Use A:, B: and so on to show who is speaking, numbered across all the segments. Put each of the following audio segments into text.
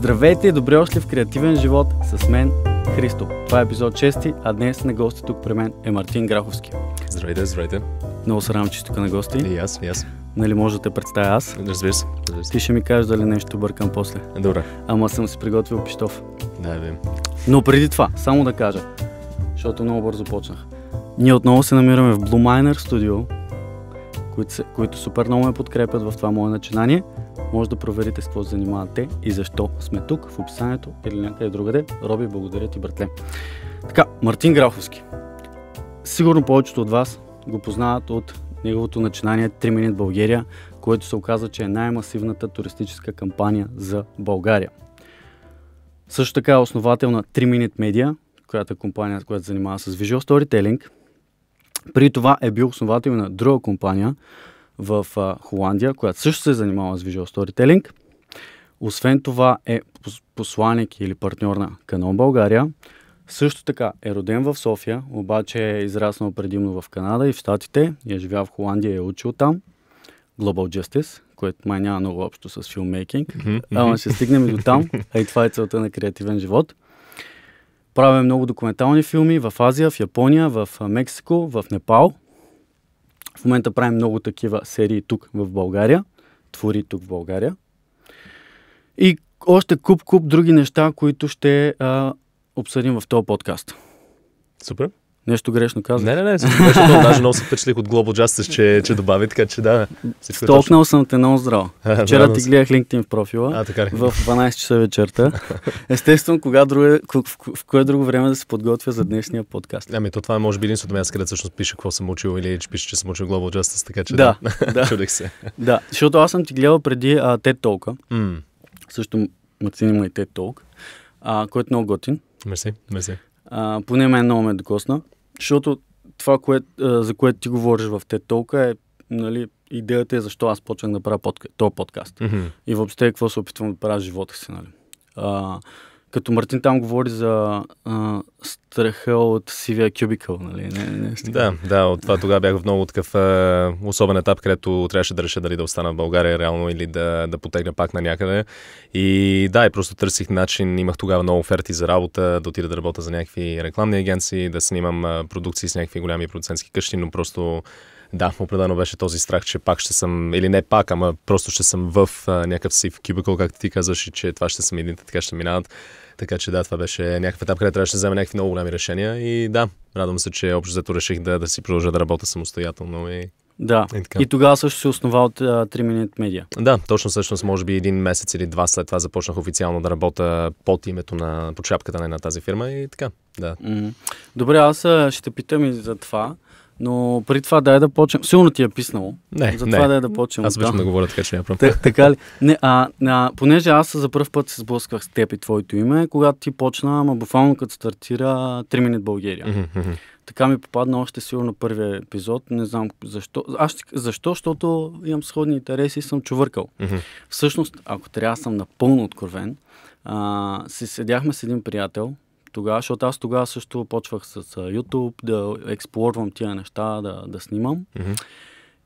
A: Здравейте и добре още в Креативен живот с мен Христо. Това е епизод 6, а днес на гости тук при мен е Мартин Граховски. Здравейте, здравейте. Много се радвам, че тук на гости. И аз, и аз. Нали може да те представя аз? Разбира се. Разбира се. Ти ще ми кажеш дали нещо бъркам после. Добре. Ама съм си приготвил пиштов. Да, бе. Но преди това, само да кажа, защото много бързо почнах. Ние отново се намираме в Blue Miner Studio, които, се, които супер много ме подкрепят в това мое начинание. Може да проверите с какво се и защо сме тук в описанието или някъде другаде. Роби, благодаря ти, братле. Така, Мартин Граховски. Сигурно повечето от вас го познават от неговото начинание 3 Minute България, което се оказа, че е най-масивната туристическа кампания за България. Също така е основател на 3 Minute Media, която е компания, която занимава с Visual Storytelling. При това е бил основател на друга компания, в а, Холандия, която също се е занимава с Visual Storytelling. Освен това е посланик или партньор на Канон България. Също така е роден в София, обаче е израснал предимно в Канада и в Штатите. Е живял в Холандия и е учил там. Global Justice, което май няма много общо с филмейкинг.
B: Mm-hmm. Ама ще стигнем и до там.
A: А и това е целта на креативен живот. Правя много документални филми в Азия, в Япония, в Мексико, в Непал, в момента правим много такива серии тук в България, твори тук в България. И още куп-куп други неща, които ще а, обсъдим в този подкаст. Супер.
B: Нещо грешно казах. Не, не, не, всичко беше Даже много се впечатлих от Global Justice, че,
A: че добави, така че да. Е Столкнал съм те много здраво. Вчера ти гледах LinkedIn в профила. А, така ли? В 12 часа вечерта. Естествено, кога друго, е- в, в, кое друго време да се подготвя
B: за днешния подкаст. Ами, то това е може би единственото място, където всъщност пише какво съм учил или че пише, че съм учил Global Justice, така че да. да. Чудех се.
A: Да, защото аз съм ти гледал преди а, TED Talk. Mm. Също Мацин има и TED Talk, а, който е много готин.
B: Мерси, мерси.
A: поне мен много ме докосна. Защото това, кое, за което ти говориш в те толка е, нали, идеята е защо аз почвам да правя подка, този подкаст. Mm-hmm. И въобще какво се опитвам да правя в живота си, нали. А, като Мартин там говори за а, страха от сивия кюбикъл, нали? Не, не, Да,
B: да, от това тогава бях в много такъв а, особен етап, където трябваше да реша дали да остана в България реално или да, да потегна пак на някъде. И да, и просто търсих начин, имах тогава много оферти за работа, да отида да работя за някакви рекламни агенции, да снимам продукции с някакви голями продуцентски къщи, но просто да, определено беше този страх, че пак ще съм, или не пак, ама просто ще съм в а, някакъв сив кубикъл, както ти казваш, и че това ще съм един, така ще минават. Така че да, това беше някаква етап, където трябваше да взема някакви много големи решения и да, радвам се, че общо зато реших да, да си продължа да работя самостоятелно и
A: да. И, така. и
B: тогава също се основа от uh, 3 Minute Media. Да, точно всъщност, може би един месец или два след това започнах официално да работя под името на, под шапката на тази фирма и така. Да. Mm-hmm.
A: Добре, аз ще те питам и за това.
B: Но при това дай да почнем. Силно ти е
A: писнало. Не, за това не. дай да почнем. Аз обичам да. говоря така, че няма е Т- така ли? Не, а, а, понеже аз за първ път се сблъсках с теб и твоето име, когато ти почна, ама буквално като стартира 3 минут България. Mm-hmm. Така ми попадна още сигурно първия епизод. Не знам защо. Аз, защо? Защото имам сходни интереси и съм чувъркал. Mm-hmm. Всъщност, ако трябва съм напълно откровен, а, си седяхме с един приятел, тогава, защото аз тогава също почвах с YouTube да експлорвам тия неща, да, да снимам.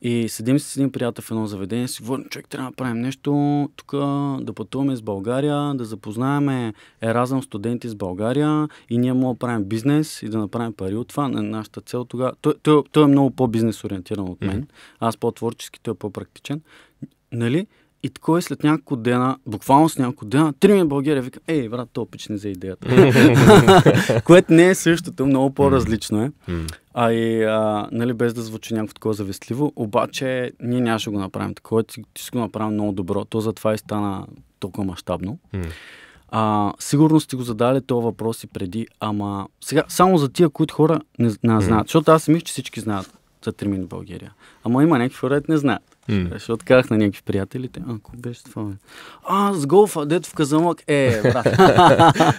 A: И седим с един приятел в едно заведение, си говорим, човек, трябва да правим нещо, тук да пътуваме с България, да запознаеме еразъм студенти с България и ние мога да правим бизнес и да направим пари от това. нашата цел тогава... Той, той, той е много по-бизнес ориентиран от мен, mm-hmm. аз по-творчески, той е по-практичен. Нали? И е след няколко дена, буквално с няколко дена, три в България, вика, ей, брат, то пич не за идеята. Което не е същото, много по-различно е. а и, а, нали, без да звучи някакво такова завистливо, обаче ние нямаше го направим такова, ти, ти си го направим много добро. То затова и стана толкова мащабно. А, сигурно сте го задали този въпрос и преди, ама сега само за тия, които хора не, не знаят, защото аз мисля, че всички знаят за термин в България. Ама има някакви хора, не знаят. Mm. Защото казах на някакви приятелите, ако беше това, а, с голфа, дето в казамок. е, брат.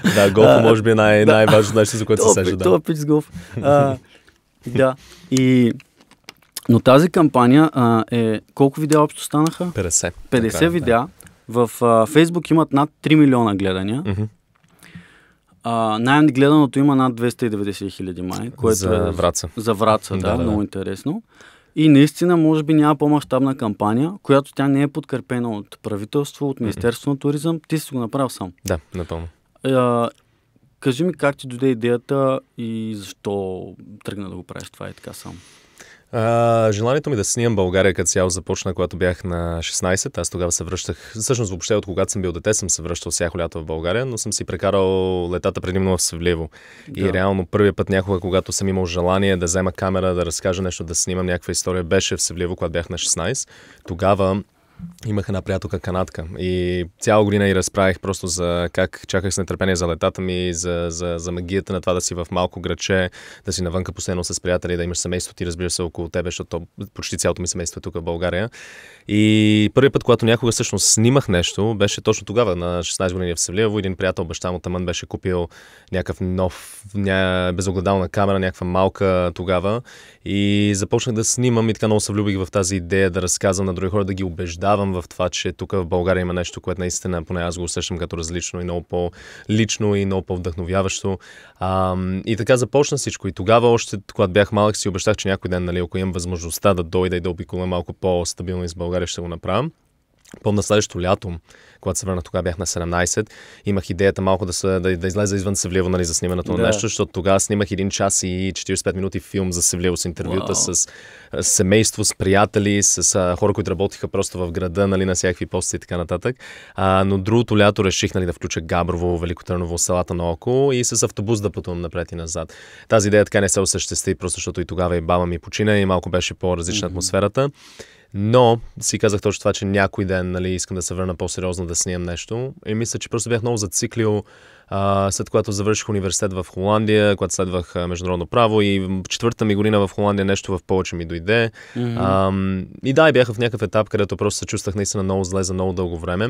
A: да, голфа може би е най- най-важното нещо, за което се сежда. Да. Това пич с голф. А, да, и... Но тази кампания а, е... Колко видеа общо станаха? 50. 50 така, е, видеа. Да. В а, Фейсбук имат над 3 милиона гледания. Mm-hmm. най-гледаното има над 290 хиляди май, което за е Враца. За Враца, да, да, да много да. интересно. И наистина, може би няма по-масштабна кампания, която тя не е подкрепена от правителство, от Министерство на туризъм.
B: Ти си го направил сам. Да, напълно.
A: А, кажи ми как ти дойде идеята и защо тръгна да го правиш това и така само.
B: А, желанието ми да снимам България като цяло започна, когато бях на 16. Аз тогава се връщах. Всъщност, въобще от когато съм бил дете, съм се връщал всяко лято в България, но съм си прекарал летата предимно в Севливо. Да. И реално първият път някога, когато съм имал желание да взема камера, да разкажа нещо, да снимам някаква история, беше в Севливо, когато бях на 16. Тогава Имах една приятелка канатка и цяла година и разправих просто за как чаках с нетърпение за летата ми, за, за, за магията на това да си в малко граче, да си навънка постоянно с приятели, да имаш семейство ти, разбира се, около тебе, защото почти цялото ми семейство е тук в България. И първият път, когато някога всъщност снимах нещо, беше точно тогава, на 16 години в Севлиево. Един приятел, баща му Таман, беше купил някакъв нов, ня... безогледална камера, някаква малка тогава. И започнах да снимам и така много се влюбих в тази идея да разказвам на други хора, да ги убеждам наблюдавам в това, че тук в България има нещо, което наистина, поне аз го усещам като различно и много по-лично и много по-вдъхновяващо. А, и така започна всичко. И тогава още, когато бях малък, си обещах, че някой ден, нали, ако имам възможността да дойда и да обиколя малко по-стабилно из България, ще го направя. Помна следващото лято, когато се върнах, тогава бях на 17, имах идеята малко да, се, да, да излезе извън Севлиево нали, за снимането да. на нещо, защото тогава снимах 1 час и 45 минути филм за Севлиево с интервюта wow. с семейство, с приятели, с а, хора, които работиха просто в града, нали, на всякакви пости и така нататък. А, но другото лято реших нали, да включа Габрово, Велико Търново, селата наоколо и с автобус да пътувам напред и назад. Тази идея така не се осъществи, просто защото и тогава и баба ми почина и малко беше по-различна mm-hmm. атмосферата. Но си казах точно това, че някой ден нали, искам да се върна по-сериозно да снимам нещо. И мисля, че просто бях много зациклил а, след когато завърших университет в Холандия, когато следвах а, международно право и четвърта ми година в Холандия нещо в повече ми дойде. Mm-hmm. А, и да, и бях в някакъв етап, където просто се чувствах наистина много зле за много дълго време.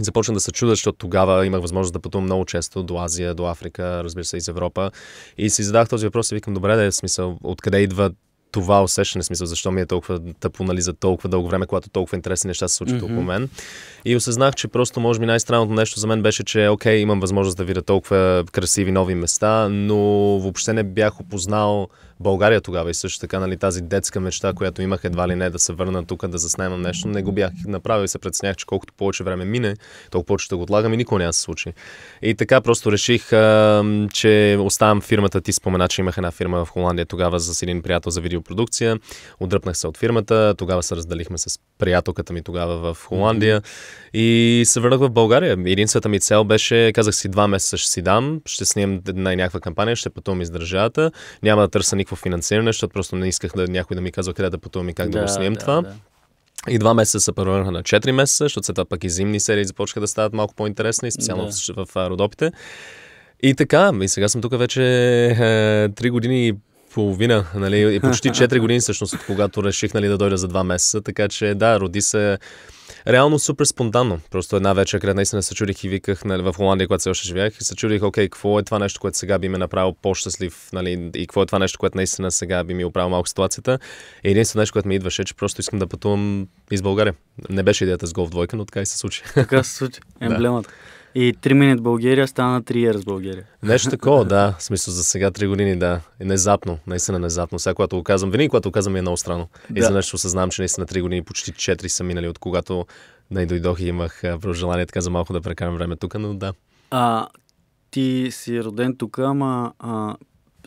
B: И започна да се чуда, защото тогава имах възможност да пътувам много често до Азия, до Африка, разбира се, из Европа. И си задах този въпрос и викам, добре, да е смисъл, откъде идва това усещане, смисъл, защо ми е толкова тъпо, нали, за толкова дълго време, когато толкова интересни неща се случват mm-hmm. около мен. И осъзнах, че просто, може би, най-странното нещо за мен беше, че, окей, имам възможност да видя толкова красиви нови места, но въобще не бях опознал България тогава и също така нали, тази детска мечта, която имах едва ли не да се върна тук, да заснемам нещо, не го бях направил и се предснях, че колкото повече време мине, толкова повече ще го отлагам и никога няма се случи. И така просто реших, а, че оставам фирмата. Ти спомена, че имах една фирма в Холандия тогава с един приятел за видеопродукция. Отдръпнах се от фирмата, тогава се разделихме с приятелката ми тогава в Холандия и се върнах в България. Единствената ми цел беше, казах си, два месеца ще си дам, ще снимам една някаква кампания, ще пътувам из държавата, няма да търся никакво финансиране, защото просто не исках да някой да ми казва къде да пътувам и как да, да го снимам да, това. Да. И два месеца се превърнаха на 4 месеца, защото след това пък и зимни серии започнаха да стават малко по-интересни, специално да. в, в Родопите. И така, и сега съм тук вече е, 3 години и половина, нали, и почти 4 години всъщност, от когато реших нали, да дойда за 2 месеца, така че да, роди се реално супер спонтанно. Просто една вечер, къде наистина се чудих и виках нали, в Холандия, когато се още живях, и се чудих, окей, какво е това нещо, което сега би ме направил по-щастлив, нали, и какво е това нещо, което наистина сега би ми оправил малко ситуацията. И единственото нещо, което ми идваше, е, че просто искам да пътувам из България. Не беше идеята с гол в двойка, но така и се случи. Така се случи. Емблемата.
A: Да. И 3 минути България стана 3 years България. Нещо такова,
B: да. В смисъл за сега 3 години, да. И внезапно, наистина внезапно. Сега, когато го казвам, винаги, когато го казвам, е много странно. Да. И за нещо съзнавам, че наистина 3 години, почти 4 са минали, от когато не нали, дойдох и имах желание така за малко да прекарам време тук, но да.
A: А, ти си роден тук, ама а,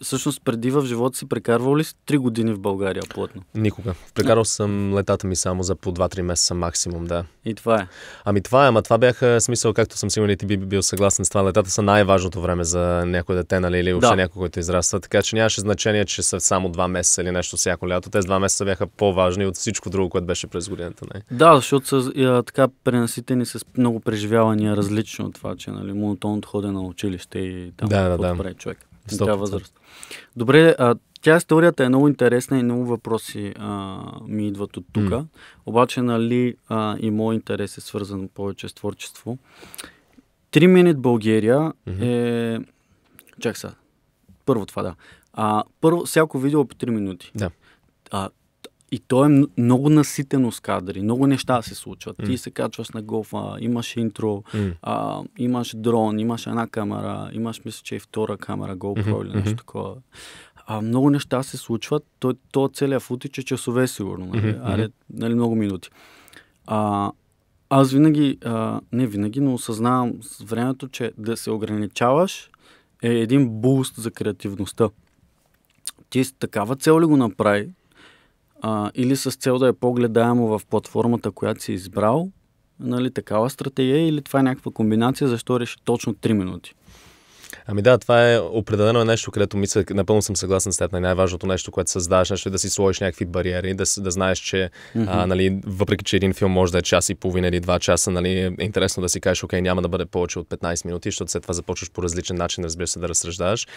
A: всъщност преди в живота си прекарвал ли си 3 години в България плътно?
B: Никога. Прекарал съм летата ми само за по 2-3 месеца максимум, да. И това е. Ами това е, ама това бяха смисъл, както съм сигурен и ти би бил съгласен с това. Летата са най-важното време за някое дете, нали, или въобще да. някой, който израства. Така че нямаше значение, че са само 2 месеца или нещо всяко лято. Тези 2 месеца бяха по-важни от всичко друго, което беше през годината. Не? Нали.
A: Да, защото са а, така пренаситени с много преживявания, различно от това, че нали, монотонното ходене на училище и там да, да, да. човек. 100%. Да, е възраст. Добре, а, тя историята е много интересна и много въпроси а, ми идват от тук. Mm. Обаче, нали, а, и мой интерес е свързан повече с творчество. Три минут България mm-hmm. е... Чак сега. Първо това, да. А, първо, всяко видео е по 3 минути. Да. А, и то е много наситено с кадри, много неща се случват. Mm. Ти се качваш на голфа, имаш интро, mm. а, имаш дрон, имаш една камера, имаш мисля, че и втора камера, GoPro mm-hmm. или нещо такова. А, много неща се случват, то, то целият футич е часове сигурно, нали? Mm-hmm. Аре, нали, много минути. А, аз винаги, а, не винаги, но осъзнавам с времето, че да се ограничаваш е един буст за креативността. Ти такава цел ли го направи, а, или с цел да е по-гледаемо в платформата, която си избрал, нали, такава стратегия или това е някаква
B: комбинация, защо реши точно 3 минути? Ами да, това е определено е нещо, където мисля, напълно съм съгласен с теб. Нали, най-важното нещо, което създаваш, нещо е да си сложиш някакви бариери, да, да знаеш, че mm-hmm. а, нали, въпреки, че един филм може да е час и половина или два часа, нали, е интересно да си кажеш, окей, няма да бъде повече от 15 минути, защото след това започваш по различен начин, разбира се, да разсъждаваш.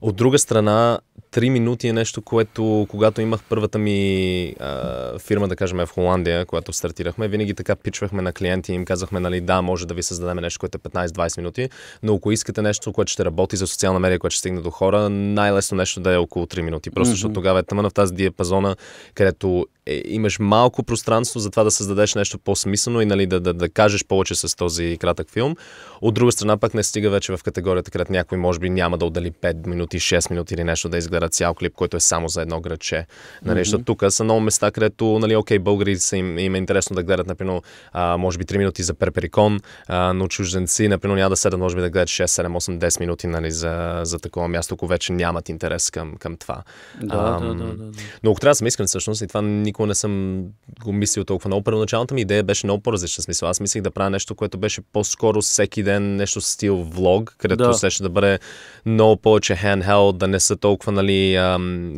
B: От друга страна, 3 минути е нещо, което когато имах първата ми а, фирма, да кажем, в Холандия, която стартирахме, винаги така пичвахме на клиенти и им казахме, нали, да, може да ви създадем нещо, което е 15-20 минути, но ако искате нещо, което ще работи за социална медия, което ще стигне до хора, най-лесно нещо да е около 3 минути. Просто mm-hmm. защото тогава е тъмна в тази диапазона, където е, имаш малко пространство за това да създадеш нещо по-смислено и нали, да, да, да кажеш повече с този кратък филм. От друга страна пък не стига вече в категорията, където някой може би няма да отдали 5 минути, 6 минути или нещо да изгледа цял клип, който е само за едно градче. Нали, mm-hmm. Тук са много места, където, нали, окей, българи са им, им е интересно да гледат, например, а, може би 3 минути за Перперикон, а, но чужденци, например, няма да седат, може би да гледат 6, 7, 8, 10 минути нали, за, за такова място, ако вече нямат интерес към, към това. Да, а, да, да, да, да. Но ако трябва да сме искрени, всъщност, и това никога никога не съм го мислил толкова много. Първоначалната ми идея беше много по-различна смисъл. Аз мислих да правя нещо, което беше по-скоро всеки ден, нещо стил влог, където да. ще да бъде много повече handheld, да не са толкова нали,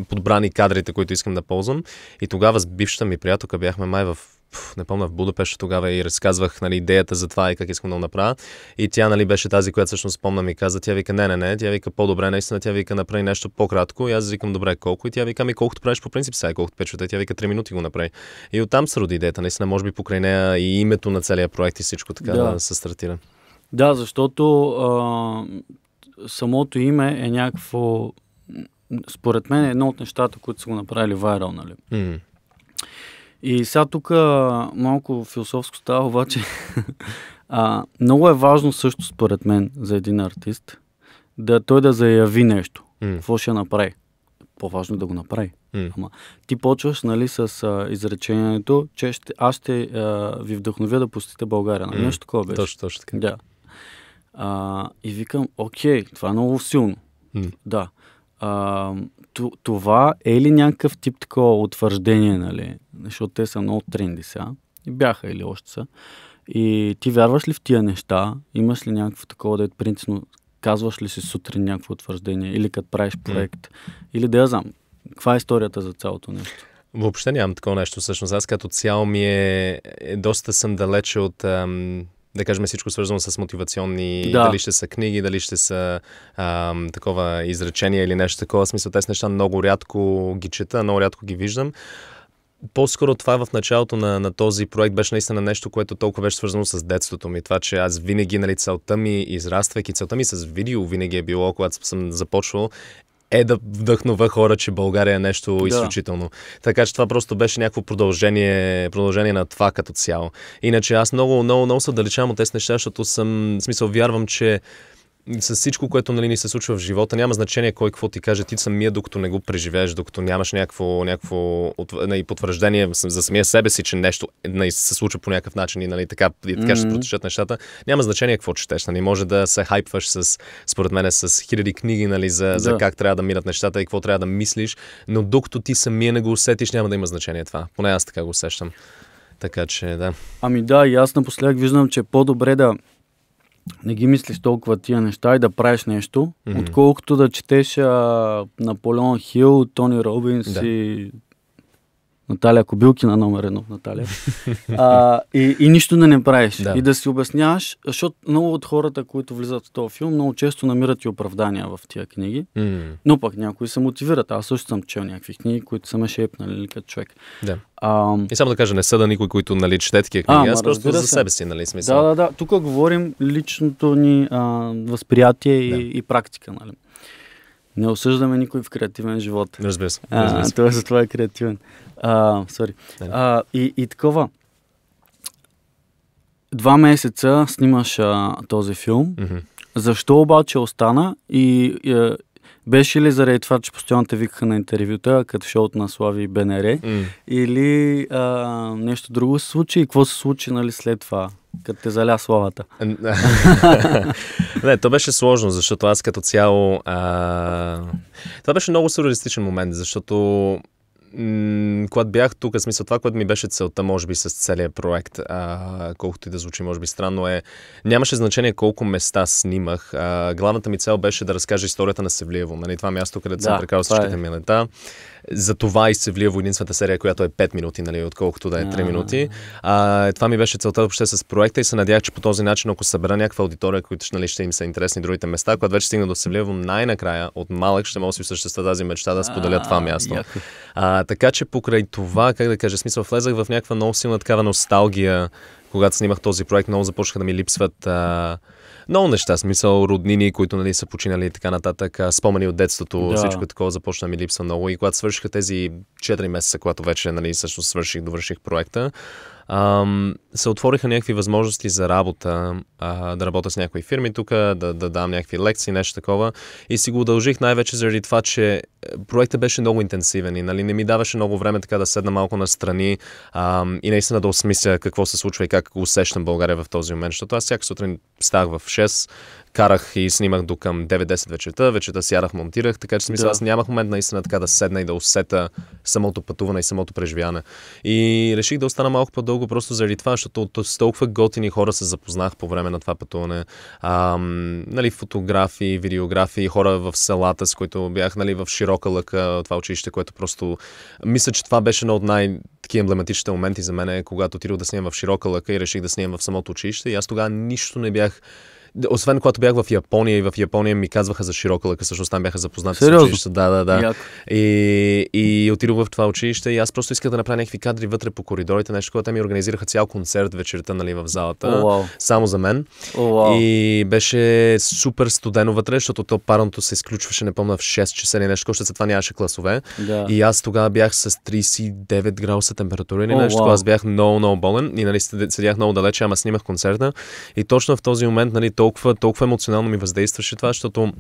B: подбрани кадрите, които искам да ползвам. И тогава с бившата ми приятелка бяхме май в не помня, в Будапеща тогава и разказвах нали, идеята за това и как искам да го направя. И тя нали, беше тази, която всъщност спомна ми каза, тя вика, не, не, не, тя вика по-добре, наистина, тя вика, направи нещо по-кратко. И аз викам, добре, колко? И тя вика, ми колкото правиш по принцип сега, е колкото печете, тя вика, 3 минути го направи. И оттам се роди идеята, наистина, може би покрай нея и името на целия проект и всичко така да, да се стартира.
A: Да, защото а, самото име е някакво, според мен, е едно от нещата, които са го направили вайрал, нали? Mm. И сега тук малко философско става, обаче а, много е важно също според мен за един артист да той да заяви нещо. Mm. Какво ще направи? По-важно е да го направи. Mm. Ама, ти почваш нали, с а, изречението, че ще, аз ще а, ви вдъхновя да пустите България. Нали? Mm. Нещо такова беше. Точно, точно така. Да. А, и викам, окей, това е много силно. Mm. Да. А, това е ли някакъв тип такова утвърждение, нали? Защото те са много тренди сега. И бяха или още са. И ти вярваш ли в тия неща? Имаш ли някакво такова, да е принципно казваш ли си сутрин някакво утвърждение или като правиш проект?
B: Или да я знам. Каква е историята за цялото нещо? Въобще нямам такова нещо всъщност. Аз като цяло ми е, е доста съм далече от ам, да кажем всичко свързано с мотивационни, да. дали ще са книги, дали ще са а, такова изречение или нещо такова. Смисъл, тези неща много рядко ги чета, много рядко ги виждам по-скоро това в началото на, на този проект беше наистина нещо, което толкова беше свързано с детството ми. Това, че аз винаги, нали, целта ми, израствайки целта ми с видео, винаги е било, когато съм започвал, е да вдъхнува хора, че България е нещо да. изключително. Така че това просто беше някакво продължение, продължение на това като цяло. Иначе аз много, много, много се отдалечавам от тези неща, защото съм, в смисъл, вярвам, че с всичко, което нали, ни се случва в живота, няма значение кой какво ти каже, ти самия, докато не го преживееш, докато нямаш някакво, някакво нали, потвърждение за самия себе си, че нещо нали, се случва по някакъв начин и нали, така, и така mm-hmm. ще се протечат нещата. Няма значение какво четеш. Нали, може да се хайпваш с, според мен, с хиляди книги нали, за, да. за как трябва да минат нещата и какво трябва да мислиш, но докато ти самия не го усетиш, няма да има значение това. Поне аз така го усещам. Така че, да.
A: Ами да, и аз напоследък виждам, че е по-добре да не ги мислиш толкова тия неща и да правиш нещо, mm-hmm. отколкото да четеш а, Наполеон Хил, Тони Робинс да. и Наталия Кобилкина номер едно, Наталия. а, и, и нищо да не правиш. Да. И да си обясняваш, защото много от хората, които влизат в този филм, много често намират и оправдания в тия книги. Mm. Но пък някои се мотивират. Аз също съм чел някакви книги, които са ме шепнали нали, като човек.
B: Да. А, и само да кажа, не съда никой, които нали, чете такива книги. А, аз просто за себе си, нали, смисъл. Да,
A: да, да. Тук говорим личното ни а, възприятие да. и, и практика, нали. Не осъждаме никой в креативен живот. Разбира се. Разбира се. това, затова е креативен. А, сори. А, и, и такова. Два месеца снимаш а, този филм. Mm-hmm. Защо обаче остана и, и е, беше ли заради това, че постоянно те викаха на интервюта, като шоуто на Слави и БНР, mm. или а, нещо друго се случи и какво се случи нали, след това, като те заля славата?
B: Не, то беше сложно, защото аз като цяло... А... Това беше много сюрреалистичен момент, защото м- когато бях тук, в смисъл това, което ми беше целта, може би, с целият проект, а, колкото и да звучи, може би странно е, нямаше значение колко места снимах. А, главната ми цел беше да разкажа историята на Севлиево, нали, това място, където да, съм прекарал е. всичките е. ми лета за това и се влия в единствената серия, която е 5 минути, нали, отколкото да е 3 минути. А, това ми беше целта въобще с проекта и се надях, че по този начин, ако събера някаква аудитория, които нали, ще им са интересни другите места, когато вече стигна до Севлиево най-накрая от малък, ще мога да си осъществя тази мечта да споделя това място. А, така че покрай това, как да кажа, смисъл, влезах в някаква много силна такава носталгия, когато снимах този проект, много започнаха да ми липсват а, много неща. Смисъл, роднини, които нали, са починали и така нататък. Спомени от детството, да. всичко такова започна ми липса много. И когато свършиха тези 4 месеца, когато вече нали, също свърших, довърших проекта, ам, се отвориха някакви възможности за работа, а, да работя с някои фирми тук, да, да дам някакви лекции, нещо такова. И си го удължих най-вече заради това, че е, проектът беше много интенсивен и нали, не ми даваше много време така да седна малко настрани ам, и наистина да осмисля какво се случва и как усещам България в този момент. Защото аз всяка сутрин ставах в 6 карах и снимах до към 9-10 вечерта, вечерта си монтирах, така че смисъл да. аз нямах момент наистина така да седна и да усета самото пътуване и самото преживяване. И реших да остана малко по-дълго просто заради това, защото от толкова готини хора се запознах по време на това пътуване. Ам, нали, фотографии, видеографии, хора в селата, с които бях нали, в широка лъка, това училище, което просто... Мисля, че това беше едно от най- таки емблематичните моменти за мен, когато отидох да снимам в широка лъка и реших да снимам в самото училище. И аз тогава нищо не бях освен когато бях в Япония и в Япония ми казваха за широка лъка, всъщност там бяха запознати Сериозно? с училището. Да, да, да. И, и отидох в това училище и аз просто исках да направя някакви кадри вътре по коридорите, нещо, което те ми организираха цял концерт вечерта нали, в залата. Oh, wow. Само за мен. Oh, wow. И беше супер студено вътре, защото то парното се изключваше, не помня, в 6 часа или нещо, защото след това нямаше класове. Да. И аз тогава бях с 39 градуса температура или oh, нещо. Wow. Аз бях много, много болен и нали, седях много далече, ама снимах концерта. И точно в този момент, нали, толкова, толкова емоционално ми въздействаше това, защото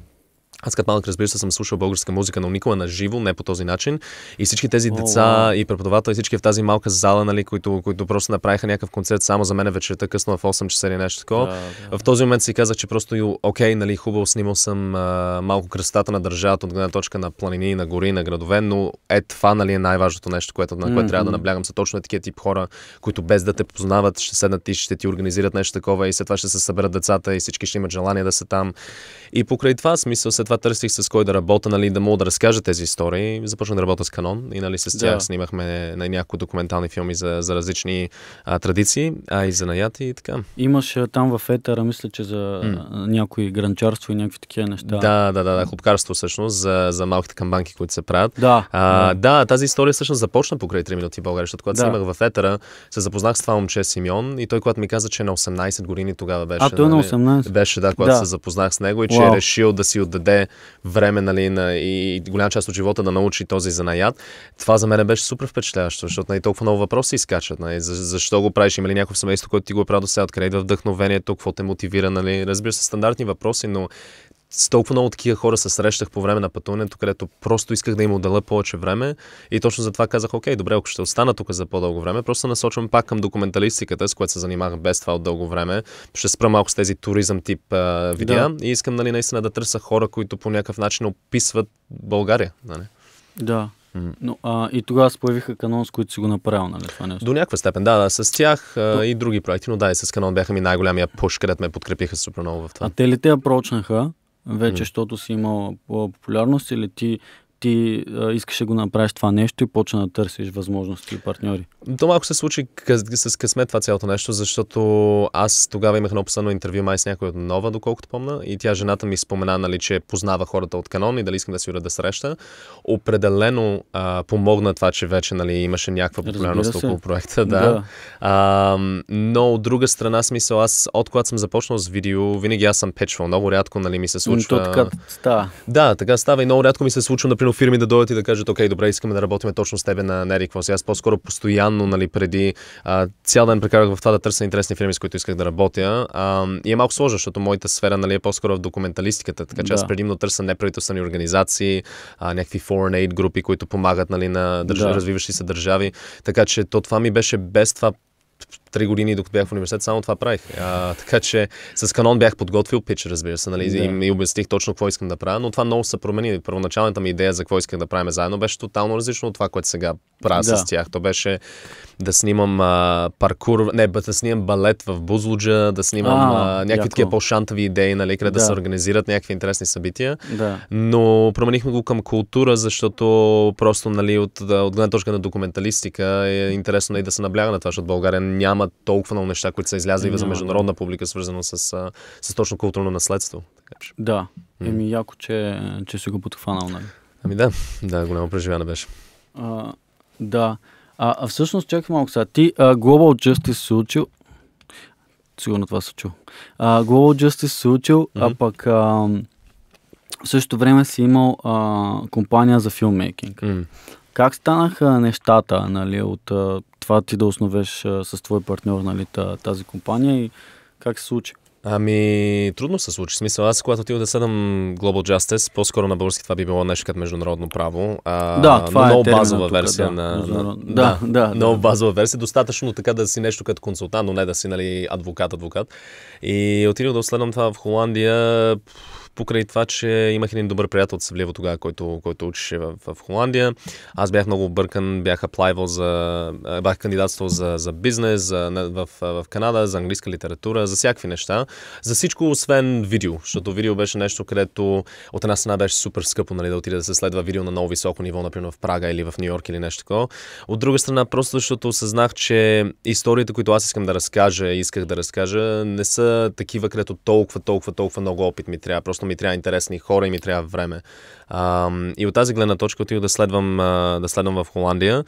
B: аз като малък, разбира се, съм слушал българска музика, но никога на живо, не по този начин. И всички тези oh, деца wow. и преподаватели, всички в тази малка зала, нали, които, които просто направиха някакъв концерт само за мен вечерта, късно в 8 часа или нещо такова. Yeah, yeah. В този момент си казах, че просто, окей, нали, хубаво снимал съм а, малко кръстата на държавата от гледна точка на планини, на гори, на градове, но е това нали, е най-важното нещо, което, на което mm-hmm. трябва да наблягам. Са точно такива тип хора, които без да те познават, ще седнат и ще ти организират нещо такова и след това ще се съберат децата и всички ще имат желание да са там. И покрай това смисъл след това търсих с кой да работя, нали, да мога да разкажа тези истории. Започнах да работя с Канон и нали, с тях да. снимахме на нали, някои документални филми за, за различни а, традиции, а и за наяти и така. Имаш
A: там в Етера, мисля, че за
B: mm. някои гранчарство и някакви такива неща. Да, да, да, да хлопкарство всъщност, за, за малките камбанки, които се правят. Да, а, да. да, тази история всъщност започна покрай 3 минути България, защото когато да. снимах в Етера, се запознах с това момче Симеон и той, когато ми каза, че е на 18 години тогава беше. А, той е нали, на 18. Беше, да, когато да. се запознах с него и че wow. е решил да си отдаде време нали, на, и голяма част от живота да научи този занаят. Това за мен беше супер впечатляващо, защото нали, толкова много въпроси изкачат. Нали, за, защо го правиш? Има ли някой в семейство, което ти го е правил до сега? Откъде идва вдъхновението? Какво те мотивира? Нали? Разбира се, стандартни въпроси, но с толкова много такива хора се срещах по време на пътуването, където просто исках да им отделя повече време. И точно затова казах, окей, добре, ако ще остана тук за по-дълго време, просто насочвам пак към документалистиката, с което се занимавах без това от дълго време. Ще спра малко с тези туризъм тип а, видеа. Да. И искам, нали, наистина да търся хора, които по някакъв начин описват България. Нали? Да. Mm. Но, а, и тогава се появиха Канон, с които си го направил, нали? Това не е. До някаква степен, да, да с тях а, До... и други проекти, но да, и с Канон бяха ми най-голямия пуш, където ме подкрепиха супер много в това. А
A: те ли те прочнаха? вече, защото си имал популярност или ти ти а, искаше го направиш това нещо и почна да търсиш възможности и партньори?
B: То малко се случи къс, с късмет това цялото нещо, защото аз тогава имах едно последно интервю май с някой от Нова, доколкото помна, и тя жената ми спомена, нали, че познава хората от Канон и дали искам да си уреда среща. Определено а, помогна това, че вече нали, имаше някаква популярност около проекта. Да. да. А, но от друга страна, смисъл, аз от когато съм започнал с видео, винаги аз съм печвал. Много рядко нали, ми се случва. То така става. Да, така става и много рядко ми се случва, например, примерно фирми да дойдат и да кажат, окей, добре, искаме да работим точно с тебе на Нери, Аз по-скоро постоянно, нали, преди а, цял ден прекарах в това да търся интересни фирми, с които исках да работя. А, и е малко сложно, защото моята сфера, нали, е по-скоро в документалистиката. Така че да. аз предимно търся неправителствени организации, а, някакви foreign aid групи, които помагат, нали, на държави, да. развиващи се държави. Така че то това ми беше без това три години, докато бях в университет, само това правих. А, така че с Канон бях подготвил пич, разбира се, нали, Yeah. и, и обясних точно какво искам да правя, но това много се промени. Първоначалната ми идея за какво исках да правим заедно беше тотално различно от това, което сега правя yeah. с тях. То беше да снимам а, паркур, не, да снимам балет в Бузлуджа, да снимам а, а, някакви такива по-шантави идеи, нали, къде да. да се организират някакви интересни събития. Да. Но променихме го към култура, защото просто нали, от, от гледна точка на документалистика е интересно и нали, да се набляга на това, защото България няма толкова много неща, които са излязли за международна публика, свързано с, с точно културно наследство.
A: Да, еми яко, че, че си го подхванал, нали? Ами да, да, голямо преживяване беше. А, да. А, а всъщност, чакай малко сега. Ти а, Global Justice се учил. Сигурно това се чул. А, Global Justice се учил, mm-hmm. а пък а, в същото време си имал а, компания за филммейкинг. Mm. Как станаха нещата, нали, от а, това ти да основеш
B: а, с твой партньор, нали, тази компания и как се случи? Ами, трудно се случи. Смисъл, аз когато отидох да съдам Global Justice, по-скоро на български това би било нещо като международно право. А, да, това но е много базова тук, версия да. на... на да, да, да. Много да. базова версия. Достатъчно така да си нещо като консултант, но не да си нали, адвокат-адвокат. И отидох да следвам това в Холандия покрай това, че имах един добър приятел от Севлиево тогава, който, който учеше в, в Холандия. Аз бях много объркан, бях аплайвал за... бях кандидатствал за, за бизнес за, в, в, в Канада, за английска литература, за всякакви неща. За всичко, освен видео, защото видео беше нещо, където от една страна беше супер скъпо нали, да отида да се следва видео на много високо ниво, например в Прага или в Нью Йорк или нещо такова. От друга страна, просто защото осъзнах, че историите, които аз искам да разкажа, исках да разкажа, не са такива, където толкова, толкова, толкова много опит ми трябва. Просто Просто ми трябва интересни хора и ми трябва време. А, и от тази гледна точка отидох да следвам, да следвам в Холандия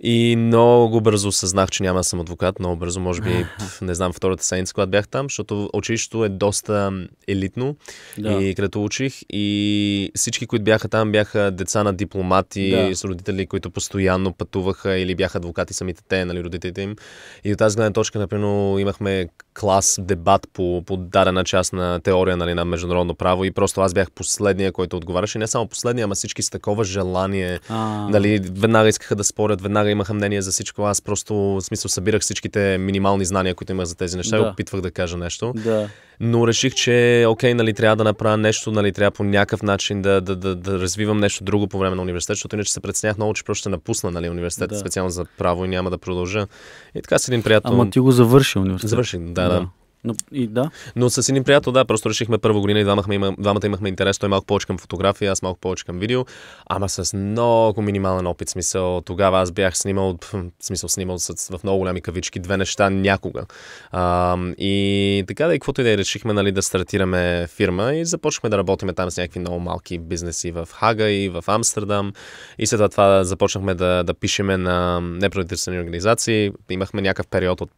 B: и много бързо съзнах, че няма да съм адвокат. Много бързо, може би, не знам, втората седмица, когато бях там, защото училището е доста елитно да. и където учих и всички, които бяха там, бяха деца на дипломати да. с родители, които постоянно пътуваха или бяха адвокати самите те, нали, родителите им. И от тази гледна точка, например, имахме клас, дебат по, по дадена част на теория нали, на международно право ляво и просто аз бях последния, който отговаряше. Не само последния, ама всички с такова желание. А... Нали, веднага искаха да спорят, веднага имаха мнение за всичко. Аз просто, в смисъл, събирах всичките минимални знания, които имах за тези неща да. и опитвах да кажа нещо. Да. Но реших, че окей, нали, трябва да направя нещо, нали, трябва по някакъв начин да, да, да, да развивам нещо друго по време на университет, защото иначе се предснях много, че просто ще напусна нали, университет да. специално за право и няма да продължа. И така с един приятел. Ама ти го завърши университет. Завърши, да, да. да. Но, и да. Но с един приятел, да, просто решихме първа година и двамата, имахме, двамата имахме интерес. Той малко повече към фотография, аз малко повече към видео, ама с много минимален опит. Смисъл, тогава аз бях снимал, смисъл, снимал с, в много големи кавички две неща някога. А, и така да и каквото и да е, решихме нали, да стартираме фирма и започнахме да работиме там с някакви много малки бизнеси в Хага и в Амстердам. И след това започнахме да, да пишеме на неправителствени организации. Имахме някакъв период от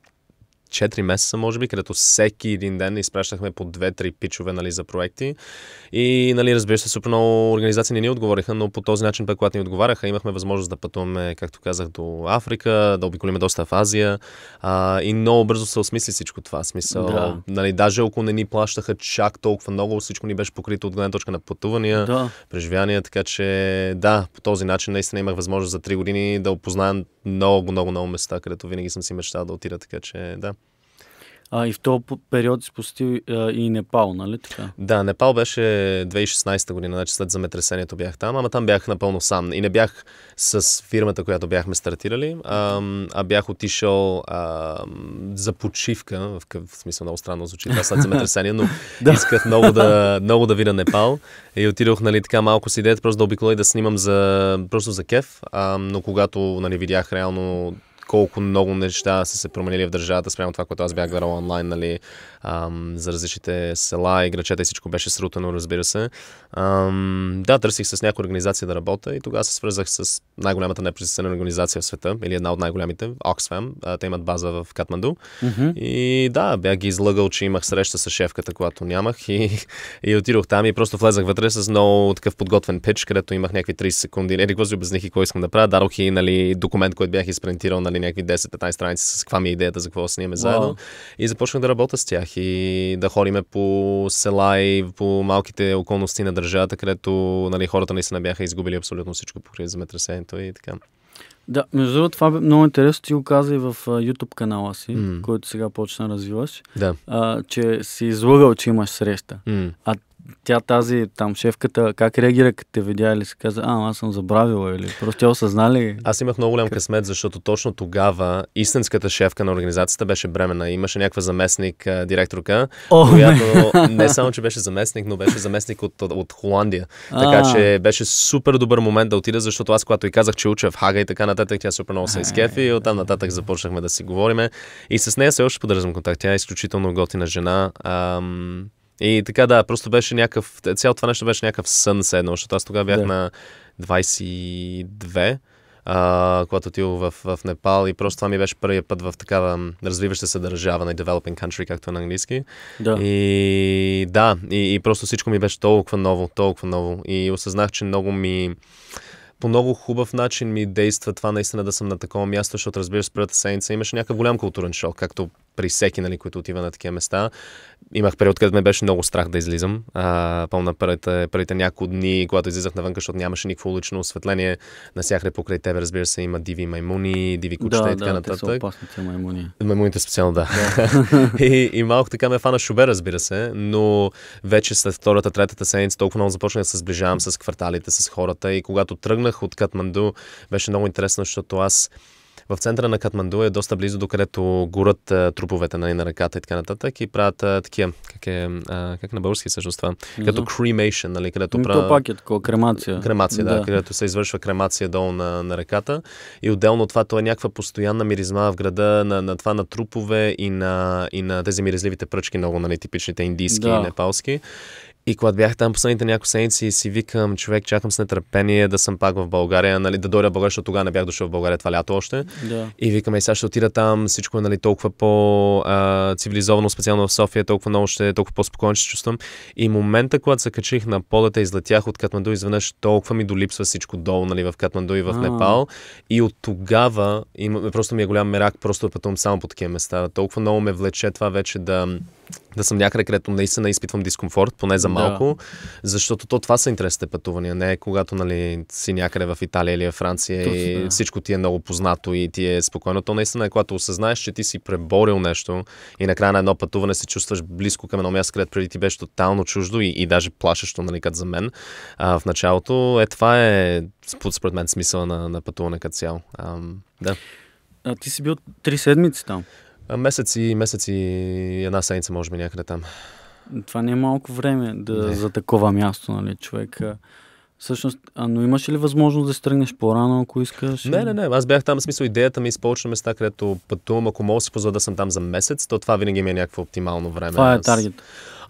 B: 4 месеца, може би, където всеки един ден изпращахме по 2-3 пичове нали, за проекти. И, нали, разбира се, супер много организации не ни отговориха, но по този начин, пък, когато ни отговаряха, имахме възможност да пътуваме, както казах, до Африка, да обиколиме доста в Азия. А, и много бързо се осмисли всичко това. Смисъл, да. нали, даже ако не ни плащаха чак толкова много, всичко ни беше покрито от гледна точка на пътувания, да. преживявания, така че да, по този начин наистина имах възможност за 3 години да опознаем много, много, много места, където винаги съм си мечтал да отида, така че да. А, и в този период си посетил а, и Непал, нали така? Да, Непал беше 2016 година, значи след земетресението бях там, ама там бях напълно сам. И не бях с фирмата, която бяхме стартирали, а, а бях отишъл а, за почивка, в, в смисъл много странно звучи това след земетресение, но да. исках много да, много да видя Непал. И отидох, нали, така малко с идеята просто да обикла и да снимам за, просто за кеф. А, но когато, нали, видях реално колко много неща са се променили в държавата спрямо това, което аз бях гледал онлайн, нали, ам, за различните села и грачета и всичко беше срутено, разбира се. Ам, да, търсих с някоя организация да работя и тогава се свързах с най-голямата непрезисцена организация в света, или една от най-голямите, Oxfam. А, те имат база в Катманду. Mm-hmm. И да, бях ги излъгал, че имах среща с шефката, която нямах и, и отидох там и просто влезах вътре с много такъв подготвен пич, където имах някакви 30 секунди. Ерик, какво си обясних и какво искам да правя. Дадох и нали, документ, който бях изпрентирал. нали, нали, някакви 10-15 страници с каква ми е идеята, за какво да снимаме wow. заедно. И започнах да работя с тях и да ходиме по села и по малките околности на държавата, където нали, хората наистина бяха изгубили абсолютно всичко покрай земетресението и така.
A: Да, между другото, това е много интересно. Ти го каза и в YouTube канала си, mm. който сега почна да развиваш, да. А, че си излъгал, че имаш среща. Mm. А тя тази там шефката, как реагира, като те видя или се каза, а, аз съм
B: забравила или просто тя осъзнали? Аз имах много голям късмет, защото точно тогава истинската шефка на организацията беше бремена. Имаше някаква заместник директорка, oh, която не само, че беше заместник, но беше заместник от, от, от Холандия. Така че беше супер добър момент да отида, защото аз, когато и казах, че уча в Хага и така нататък, тя супер много се изкефи и оттам нататък започнахме да си говориме. И с нея се още поддържам контакт. Тя е изключително готина жена. Ам и така, да, просто беше някакъв, цялото това нещо беше някакъв сън седно, защото аз тогава бях да. на 22 а, uh, когато отидох в, в Непал и просто това ми беше първият път в такава развиваща се държава на developing country, както е на английски. Да. И да, и, и просто всичко ми беше толкова ново, толкова ново. И осъзнах, че много ми по много хубав начин ми действа това наистина да съм на такова място, защото разбира се, първата седмица имаше някакъв голям културен шок, както при всеки, нали, който отива на такива места имах период, където ме беше много страх да излизам. А, помна първите, първите няколко дни, когато излизах навън, защото нямаше никакво улично осветление. Насякъде покрай тебе, разбира се, има диви маймуни, диви кучета да, и така да, нататък. Да, са опасните маймуни. Маймуните специално, да. да. и, и, малко така ме фана шубе, разбира се, но вече след втората, третата седмица толкова много започнах да се сближавам с кварталите, с хората и когато тръгнах от Катманду, беше много интересно, защото аз в центъра на Катманду е доста близо, до горят горат труповете нали, на ръката и така нататък и правят а, такива, как, е, а, как на български всъщност това, като cremation, нали, където ами, правят... То пак е такова, кремация. Кремация, да, да, където се извършва кремация долу на, на ръката и отделно от това, то е някаква постоянна миризма в града на, на това на трупове и на, и на тези миризливите пръчки, много нали, типичните индийски да. и непалски. И когато бях там последните няколко седмици си викам, човек, чакам с нетърпение да съм пак в България, нали, да дойда в България, защото тогава не бях дошъл в България това лято още. Да. И викаме, сега ще отида там, всичко е нали, толкова по-цивилизовано, специално в София, толкова много ще, толкова по-спокойно ще чувствам. И момента, когато се качих на полета, излетях от Катманду, изведнъж толкова ми долипсва всичко долу, нали, в Катманду и в А-а. Непал. И от тогава, просто ми е голям мерак, просто да пътувам само по такива места. Толкова много ме влече това вече да да съм някъде, където наистина изпитвам дискомфорт, поне за малко, да. защото то това са интересните пътувания, не е когато нали, си някъде в Италия или в Франция Точно, и да. всичко ти е много познато и ти е спокойно. То наистина е когато осъзнаеш, че ти си преборил нещо и накрая на едно пътуване се чувстваш близко към едно място, където преди ти беше тотално чуждо и, и даже плашещо, нали, като за мен а, в началото. Е, това е според мен смисъла на, на пътуване като цяло. А, да. А ти си бил три седмици там месеци, месеци, една седмица, може би някъде там. Това не е малко време да, за
A: такова място, нали, човек. Същност, а, но имаш ли възможност да стръгнеш тръгнеш по-рано, ако искаш? Не, не,
B: не. Аз бях там, в смисъл, идеята ми изпочна е места, където пътувам. Ако мога да си позволя да съм там за месец, то това винаги ми е някакво оптимално време. Това е таргет.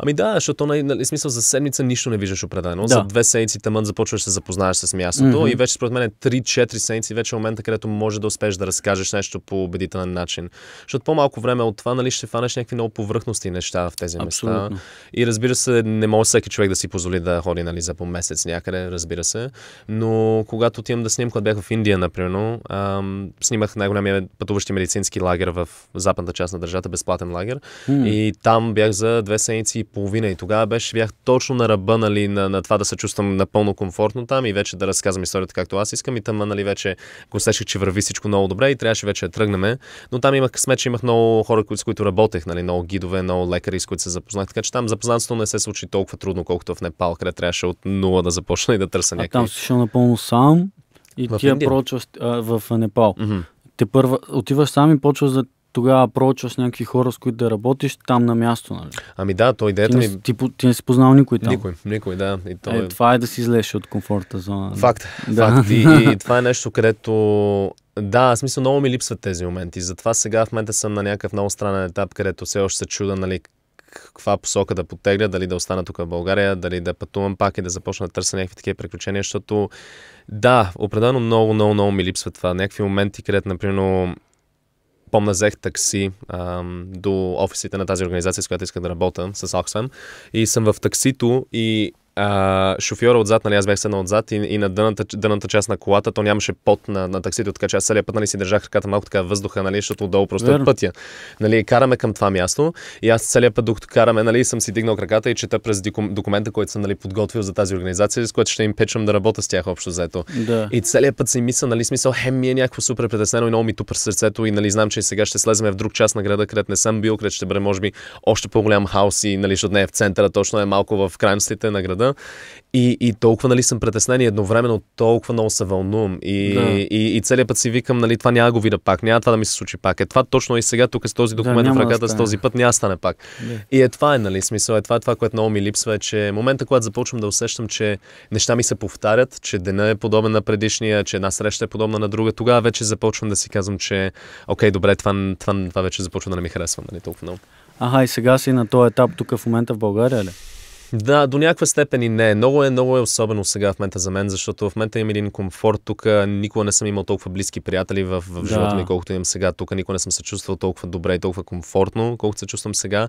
B: Ами да, защото на, нали, нали, смисъл за седмица нищо не виждаш определено. Да. За две седмици тъмън започваш да се запознаеш с мястото mm-hmm. и вече според мен 3-4 е седмици вече е момента, където може да успееш да разкажеш нещо по убедителен начин. Защото по-малко време от това нали, ще фанеш някакви много повърхностни неща в тези Абсолютно. места. И разбира се, не може всеки човек да си позволи да ходи нали, за по месец някъде разбира се. Но когато отивам да снимам, когато бях в Индия, например, ам, снимах най-големия пътуващи медицински лагер в западната част на държавата, безплатен лагер. Mm. И там бях за две седмици и половина. И тогава беше, бях точно на ръба нали, на, на това да се чувствам напълно комфортно там и вече да разказвам историята както аз искам. И там нали, вече го усещах, че върви всичко много добре и трябваше вече да тръгнем. Но там имах късмет, че имах много хора, с които работех, нали, много гидове, много лекари, с които се запознах. Така че там запознанството не се случи толкова трудно, колкото в Непал, където трябваше от нула да започна и да търся някакви... там си
A: шел напълно сам и в ти я прочваш в Непал. Mm-hmm. Те първа, отиваш сам и почваш да тогава проучваш някакви хора, с които да работиш там на място, нали? Ами да, то идеята ти ми... Ти, ти не си познал никой там. Никой, никой, да. И то е, е... Това е да си излезеш от комфорта зона. Нали? Факт, да. факт. И, и
B: това е нещо, където... Да, в смисъл много ми липсват тези моменти. Затова сега в момента съм на някакъв много странен етап, където все още се чуда, нали, каква посока да потегля, дали да остана тук в България, дали да пътувам пак и да започна да търся някакви такива приключения, защото да, определено много, много, много ми липсва това. Някакви моменти, където, например, помня, взех такси ам, до офисите на тази организация, с която исках да работя, с Oxfam. И съм в таксито и а, шофьора отзад, нали, аз бях седнал отзад и, и на дъната, дъната част на колата, то нямаше пот на, на таксито, така че аз целият път нали, си държах ръката малко така въздуха, нали, защото отдолу просто е Верно. е пътя. Нали, караме към това място и аз целият път, докато караме, нали, съм си дигнал краката и чета през документа, който съм нали, подготвил за тази организация, с което ще им печам да работя с тях общо заето. Да. И целият път си мисля, нали, смисъл, хем ми е някакво супер притеснено и много ми тупър сърцето и нали, знам, че сега ще слезем в друг част на града, където не съм бил, където ще бъде, може би, още по-голям хаос и, нали, защото не е в центъра, точно е малко в крайностите на града. И, и толкова нали, съм притеснен и едновременно толкова много се вълнувам. И, да. и, и целият път си викам, нали, това няма го вида пак, няма това да ми се случи пак. Е това точно и сега тук с този документ да, в ръката, да с този път няма стане пак. Yeah. И е това е, нали, смисъл, е това, е това, което много ми липсва, е, че момента, когато започвам да усещам, че неща ми се повтарят, че дена е подобен на предишния, че една среща е подобна на друга, тогава вече започвам да си казвам, че окей, добре, това, това, това вече започва да не ми харесва, нали, толкова много.
A: Аха, и сега си на този етап тук в момента в България ли?
B: Да, до някаква степен и не. Много е, много е особено сега в момента за мен, защото в момента имам един комфорт тук. Никога не съм имал толкова близки приятели в, в да. живота ми, колкото имам сега тук. Никога не съм се чувствал толкова добре и толкова комфортно, колкото се чувствам сега.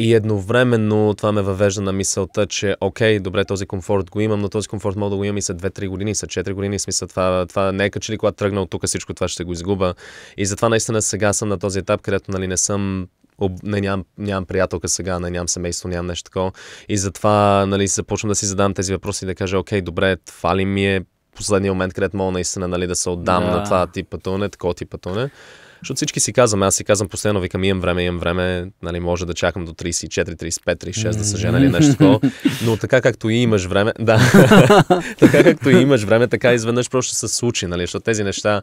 B: И едновременно това ме въвежда на мисълта, че окей, добре, този комфорт го имам, но този комфорт мога да го имам и след 2-3 години, и след 4 години, В смисъл това, това не е качели, че ли когато тръгна от тук всичко това ще го изгуба. И затова наистина сега съм на този етап, където нали, не съм об... не, нямам, нямам приятелка сега, не, нямам семейство, нямам нещо такова. И затова нали, започвам да си задам тези въпроси и да кажа, окей, добре, това ли ми е последния момент, където мога наистина нали, да се отдам да. на това тип пътуване, такова тип пътуване. Защото всички си казваме, аз си казвам последно викам, имам време, имам време, нали, може да чакам до 34, 35, 36 да са жена или нещо такова. Но така както и имаш време, да, така както и имаш време, така изведнъж просто се случи, нали, защото тези неща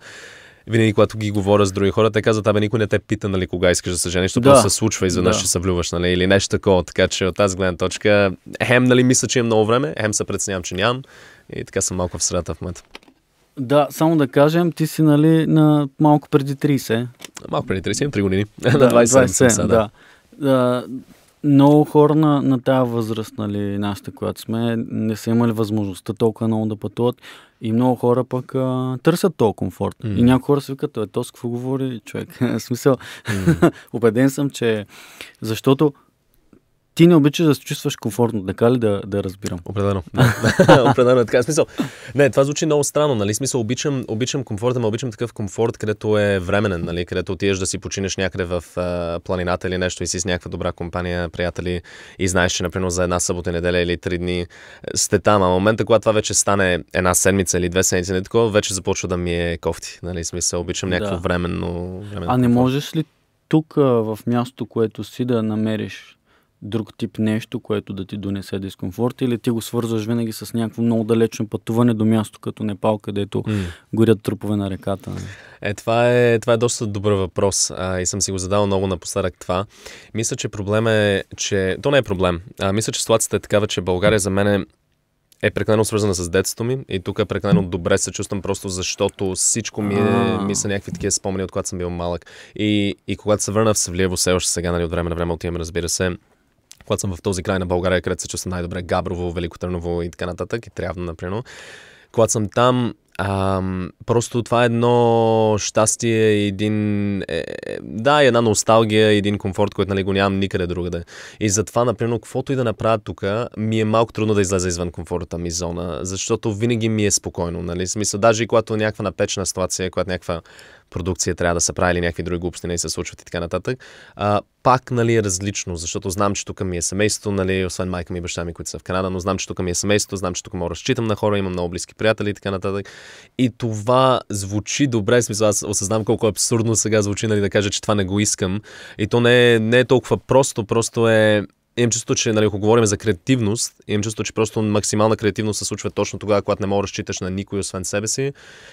B: винаги когато ги говоря с други хора, те казват, абе никой не те пита, нали, кога искаш да се жениш, защото да. се случва изведнъж, да. че се влюбваш, нали, или нещо такова. Така че от тази гледна точка, хем, нали, мисля, че имам много време, хем се преценявам, че нямам. И така съм малко в средата в момента.
A: Да, само да кажем, ти си нали на малко преди 30.
B: Малко преди 30, имам 3 години. Да, на 27. 20, да.
A: да много хора на, на тази възраст, нали, нашата, която сме, не са имали възможността толкова много да пътуват и много хора пък а, търсят този комфорт. Mm. И някои хора се викат, е, то с какво говори човек? В смисъл, mm. убеден съм, че защото ти не обичаш да се чувстваш комфортно,
B: така ли да, да разбирам? Определено. Определено е така. Смисъл. Не, това звучи много странно, нали? Смисъл, обичам, обичам комфорта, но обичам такъв комфорт, където е временен, нали? Където отиеш да си починеш някъде в а, планината или нещо и си с някаква добра компания, приятели и знаеш, че, например, за една събота, неделя или три дни е, сте там. А момента, когато това вече стане една седмица или две седмици, не нали, такова, вече започва да ми е кофти, нали? Смисъл, обичам да. някакво временно, временно. А не комфорт.
A: можеш ли тук в място, което си да намериш друг тип нещо, което да ти донесе дискомфорт или ти го свързваш винаги с някакво много далечно пътуване до място като Непал, където mm. горят трупове на реката.
B: Е, това е, това е доста добър въпрос а, и съм си го задал много напоследък това. Мисля, че проблем е, че... То не е проблем. А, мисля, че ситуацията е такава, че България за мен е е прекалено свързана с детството ми и тук е прекалено добре се чувствам просто защото всичко ми, е, ми са някакви такива спомени, от когато съм бил малък. И, и когато се върна в Севлиево, все още сега, нали, от време на време отивам, разбира се, когато съм в този край на България, където се чувствам най-добре, Габрово, Велико Търново и така нататък, и трябва, например. Когато съм там, а, просто това е едно щастие, един, е, е, да, една носталгия, един комфорт, който нали, го нямам никъде другаде. И затова, например, каквото и да направя тук, ми е малко трудно да излезе извън комфорта ми зона, защото винаги ми е спокойно. Нали? Смисъл, даже и когато някаква напечна ситуация, когато някаква продукция трябва да се прави или някакви други глупости не нали, се случват и така нататък. А, пак нали, е различно, защото знам, че тук ми е семейство, нали, освен майка ми и баща ми, които са в Канада, но знам, че тук ми е семейство, знам, че тук мога разчитам на хора, имам много близки приятели и така нататък. И това звучи добре, смисъл, аз осъзнавам колко абсурдно сега звучи, нали, да кажа, че това не го искам. И то не е, не е толкова просто, просто е имам чувство, че, нали, ако говорим за креативност, имам чувство, че просто максимална креативност се случва точно тогава, когато не можеш да разчиташ на никой освен себе си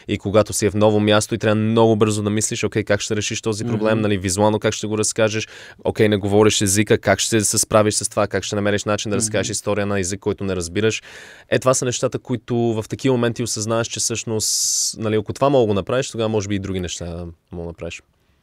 B: и когато си е в ново място и трябва много бързо да мислиш, окей, как ще решиш този проблем, mm-hmm. нали, визуално как ще го разкажеш, окей, не говориш езика, как ще се справиш с това, как ще намериш начин да разкажеш mm-hmm. история на език, който не разбираш. Е, това са нещата, които в такива моменти осъзнаеш, че всъщност, нали, ако това мога да го направиш, тогава може би и други неща мога да направиш.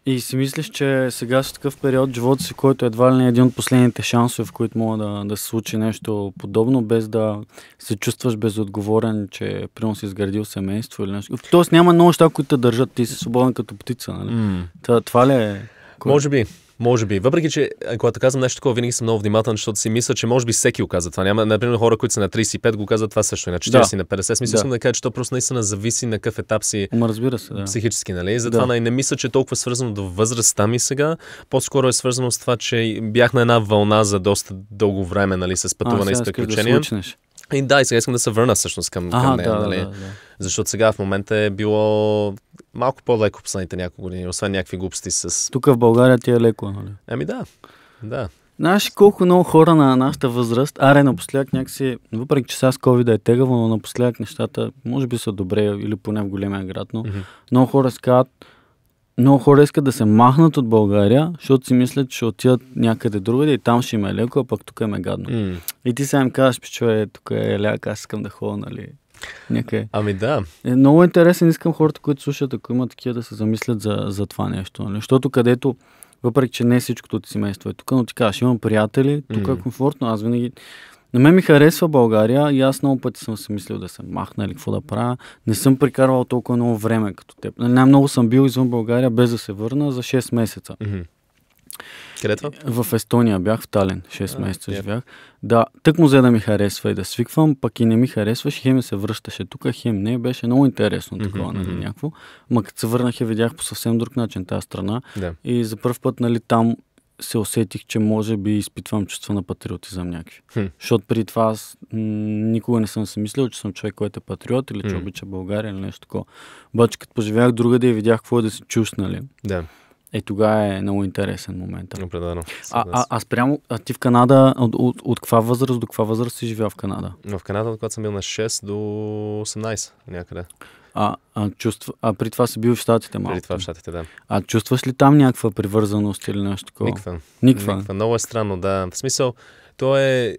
B: И си мислиш, че
A: сега си такъв период живота си, който едва ли не е един от последните шансове, в които мога да, да се случи нещо подобно, без да се чувстваш безотговорен, че примерно си изградил семейство или нещо. Тоест няма много неща, които те държат, ти си свободен като птица, нали? Mm.
B: Това, това ли е? Кой? Може би. Може би. Въпреки, че е, когато казвам нещо такова, винаги съм много внимателен, защото си мисля, че може би всеки оказа това. Няма, например, хора, които са на 35, го казват това също и на 40, да. на 50. Смисъл да. съм да кажа, че то просто наистина зависи на какъв етап си Ма, разбира се, да. психически, нали? Затова да. Нали, не, мисля, че е толкова свързано до възрастта ми сега. По-скоро е свързано с това, че бях на една вълна за доста дълго време, нали, с пътуване и с приключения. Да и да, и сега искам да се върна всъщност към, към нея, да, нали? Да, да. Защото сега в момента е било малко по-леко последните няколко години, освен някакви глупости с... Тук в България
A: ти е леко, нали? Ами да, да. Знаеш колко много хора на нашата възраст, аре напоследък някакси, въпреки че сега с COVID е тегаво, но напоследък нещата може би са добре или поне в големия град, но mm-hmm. много хора казват, много хора искат да се махнат от България, защото си мислят, че отиват отидат някъде другаде и там ще има е леко, а пък тук е ме гадно. Mm. И ти сега им казваш, че тук е ляк, аз искам да ходя, нали, Okay. Ами да. Е, много интересен, искам хората, които слушат, ако имат такива, да се замислят за, за това нещо. Нали? Защото където, въпреки че не е всичкото ти семейство е тук, но ти казваш, имам приятели, тук mm. е комфортно, аз винаги... На мен ми харесва България и аз много пъти съм си мислил да се махна или какво да правя. Не съм прикарвал толкова много време като теб. Нали, най-много съм бил извън България без да се върна за 6 месеца. Mm-hmm. Където? В Естония бях, в Тален, 6 месеца живях. Да, тък му за да ми харесва и да свиквам, пък и не ми харесваше, хем се връщаше тук, хем не, беше много интересно mm-hmm, такова, нали, някакво. Ма като се върнах и видях по съвсем друг начин тази страна. Yeah. И за първ път, нали, там се усетих, че може би изпитвам чувства на патриотизъм някакви. Хм. Защото при това аз м- никога не съм се мислил, че съм човек, който е патриот или че обича България или нещо такова. Обаче като поживях другаде и видях какво е да си чувствам, нали? Да. Yeah е, тогава е много интересен момент. Определено. А, а, а спрямо, а ти в Канада, от, от, от каква възраст до каква възраст си живял в Канада?
B: В Канада, от когато съм бил на 6 до 18 някъде. А,
A: а, чувства, а при това си бил в Штатите малко? При това в Штатите, да. А чувстваш ли там някаква привързаност или нещо такова? Никва. Никва. Никва.
B: Много е странно, да. В смисъл, то е...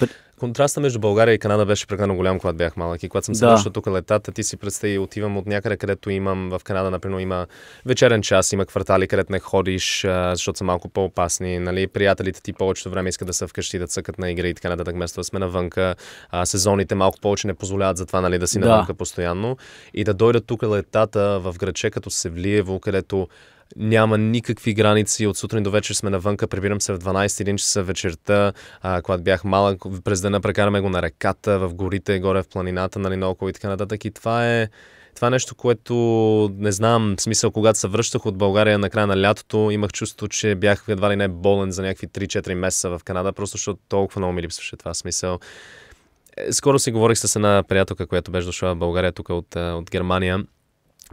B: При контраста между България и Канада беше прекалено голям, когато бях малък. И когато съм се да. тук летата, ти си представи, отивам от някъде, където имам в Канада, например, има вечерен час, има квартали, където не ходиш, защото са малко по-опасни. Нали? Приятелите ти повечето време искат да са вкъщи, да цъкат на игри и така нататък, вместо да сме навънка. А, сезоните малко повече не позволяват за това нали, да си навънка да. постоянно. И да дойдат тук летата в градче като Севлиево, където няма никакви граници. От сутрин до вечер сме навънка, прибирам се в 12-1 часа вечерта, а, когато бях малък, през дена прекараме го на реката, в горите, горе в планината, нали, наоколо и така нататък. И това е, това е нещо, което не знам, в смисъл, когато се връщах от България на края на лятото, имах чувство, че бях едва ли не болен за някакви 3-4 месеца в Канада, просто защото толкова много ми липсваше това смисъл. Е, скоро си говорих с една приятелка, която беше дошла в България тук от, е, от Германия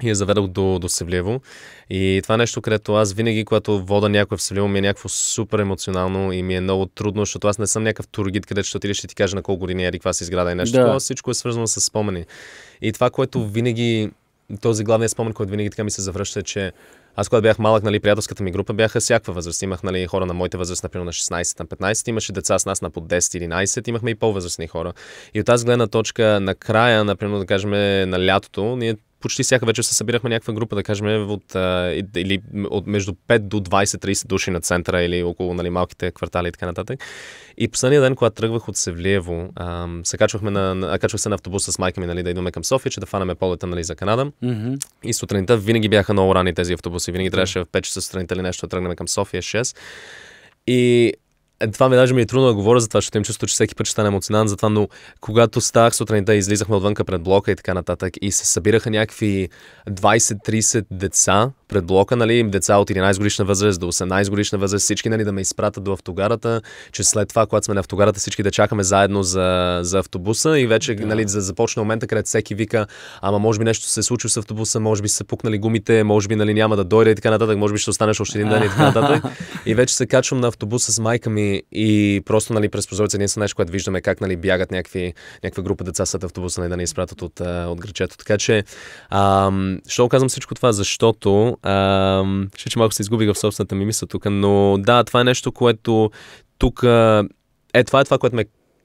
B: и я е заведох до, до Севлиево. И това нещо, където аз винаги, когато вода някой в Севлиево, ми е някакво супер емоционално и ми е много трудно, защото аз не съм някакъв тургид, където ще отидеш и ти кажа на колко години ери каква си изграда и нещо. Да. Това всичко е свързано с спомени. И това, което винаги, този главният спомен, който винаги така ми се завръща, е, че аз когато бях малък, нали, приятелската ми група бяха всякаква възраст. Имах нали, хора на моите възраст, например на 16, на 15, имаше деца с нас на под 10-11, имахме и по-възрастни хора. И от тази гледна точка, накрая, например, да кажем на лятото, ние почти всяка вечер се събирахме някаква група, да кажем, от, а, или от между 5 до 20-30 души на центъра или около нали, малките квартали и така нататък. И последния ден, когато тръгвах от Севлиево, а, се качвахме на, на, качвах се на автобус с майка ми, нали, да идваме към София, че да фанаме полета нали, за Канада. Mm-hmm. И сутринта винаги бяха много рани тези автобуси. Винаги трябваше в 5 часа сутринта или нещо да тръгнем към София 6. И е, това ми даже ми е трудно да говоря за това, защото им чувство, че всеки път ще стане емоционален за това, но когато ставах сутринта, излизахме отвънка пред блока и така нататък и се събираха някакви 20-30 деца пред блока, нали, деца от 11 годишна възраст до 18 годишна възраст, всички нали, да ме изпратят до автогарата, че след това, когато сме на автогарата, всички да чакаме заедно за, за автобуса и вече да. нали, за, започна момента, където всеки вика, ама може би нещо се е случило с автобуса, може би са пукнали гумите, може би нали, няма да дойде и така нататък, може би ще останеш още един ден и така нататък. И вече се качвам на автобуса с майка ми и, просто нали, през прозореца единствено нещо, което виждаме как нали, бягат някакви, някаква група деца след автобуса нали, да не изпратят от, от грачето. Така че, ам, що казвам всичко това? Защото, ам, ще че малко се изгубих в собствената ми мисъл тук, но да, това е нещо, което тук е това е това, което ме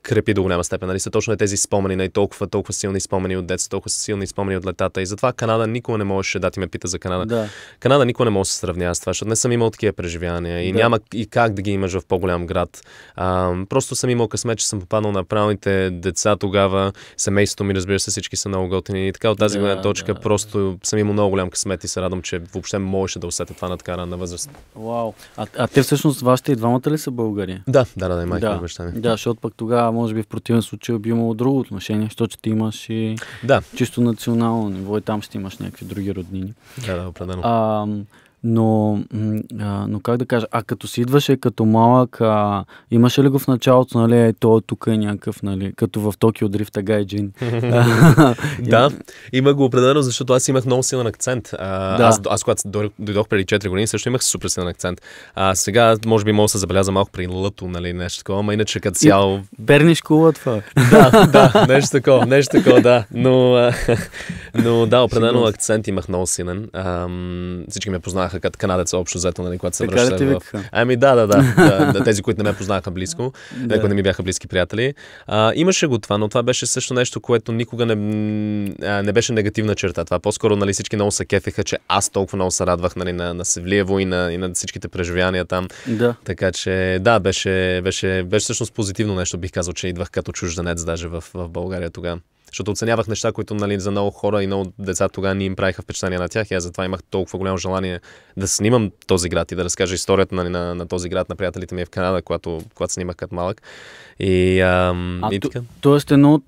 B: крепи до голяма степен. Нали? Са точно е тези спомени, нали, толкова, толкова силни спомени от детството, толкова силни спомени от летата. И затова Канада никога не можеше, да ти ме пита за Канада. Да. Канада никога не може да се сравнява с това, защото не съм имал такива преживявания и да. няма и как да ги имаш в по-голям град. А, просто съм имал късмет, че съм попаднал на правилните деца тогава. Семейството ми, разбира се, всички са много готини. И така от тази да, гледна точка да, просто съм имал много голям късмет и се радвам, че въобще можеше да усетя това на така ранна възраст.
A: Вау. А, а те всъщност вашите и двамата ли са българи? Да, да, да, да майка да. и баща ми. Да, защото пък тогава може би в противен случай би имало друго отношение, защото ще имаш и да. чисто национално ниво и там ще имаш някакви други роднини. Да, да, определено. Но, а, но как да кажа, а като си идваше като малък, а, имаше ли го в началото, нали, то тук е някакъв, нали, като в Токио Дрифта Гайджин? да,
B: има го определено, защото аз имах много силен акцент. А, да. аз, аз, когато дойдох преди 4 години, също имах супер силен акцент. А сега, може би, мога да се забеляза малко при лъто, нали, нещо такова, ама иначе като цяло...
A: Берниш кула това.
B: да, да, нещо такова, нещо такова, да. Но, а, но да, определено акцент имах много силен. А, всички ме познаха познаха като канадец общо взето, нали, когато се връщах. връща. в... Ами да, да, да, да, Тези, които не ме познаха близко, да. които не ми бяха близки приятели. А, имаше го това, но това беше също нещо, което никога не, не беше негативна черта. Това по-скоро нали, всички много се кефеха, че аз толкова много се радвах нали, на, на Севлиево и на, и на всичките преживявания там. Да. Така че да, беше, беше, беше всъщност позитивно нещо, бих казал, че идвах като чужденец даже в, в България тогава. Защото оценявах неща, които нали, за много хора и много деца тогава ни им правиха впечатление на тях и аз затова имах толкова голямо желание да снимам този град и да разкажа историята нали, на, на този град на приятелите ми в Канада, когато, когато снимах като малък. И, ам, а, и така.
A: тоест едно от...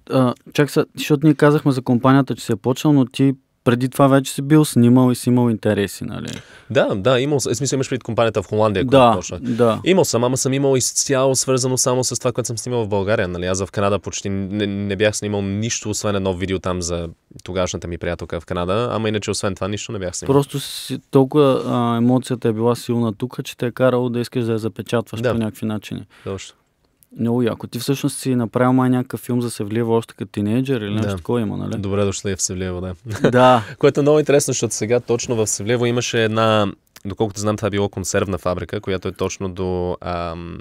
A: Чак, са, защото ние казахме за компанията, че се е почнал, но ти преди това вече си бил снимал и си имал интереси, нали?
B: Да, да, имал, съм. Е, смисъл имаш пред компанията в Холандия, да, точно. Да. Имал съм, ама съм имал изцяло свързано само с това, което съм снимал в България, нали? Аз в Канада почти не, не бях снимал нищо, освен едно видео там за тогашната ми приятелка в Канада, ама иначе освен това нищо не бях снимал. Просто
A: си, толкова а, емоцията е била силна тук, че те е карало да искаш да я запечатваш да. по някакви начини. Точно. Много яко. Ти всъщност си
B: направил май някакъв филм за Севлиева още като тинейджър или нещо да. такова има, нали? Добре дошли в Севлиева, да. Да. Което е много интересно, защото сега точно в Севлиева имаше една Доколкото знам, това е било консервна фабрика, която е точно до... Ам,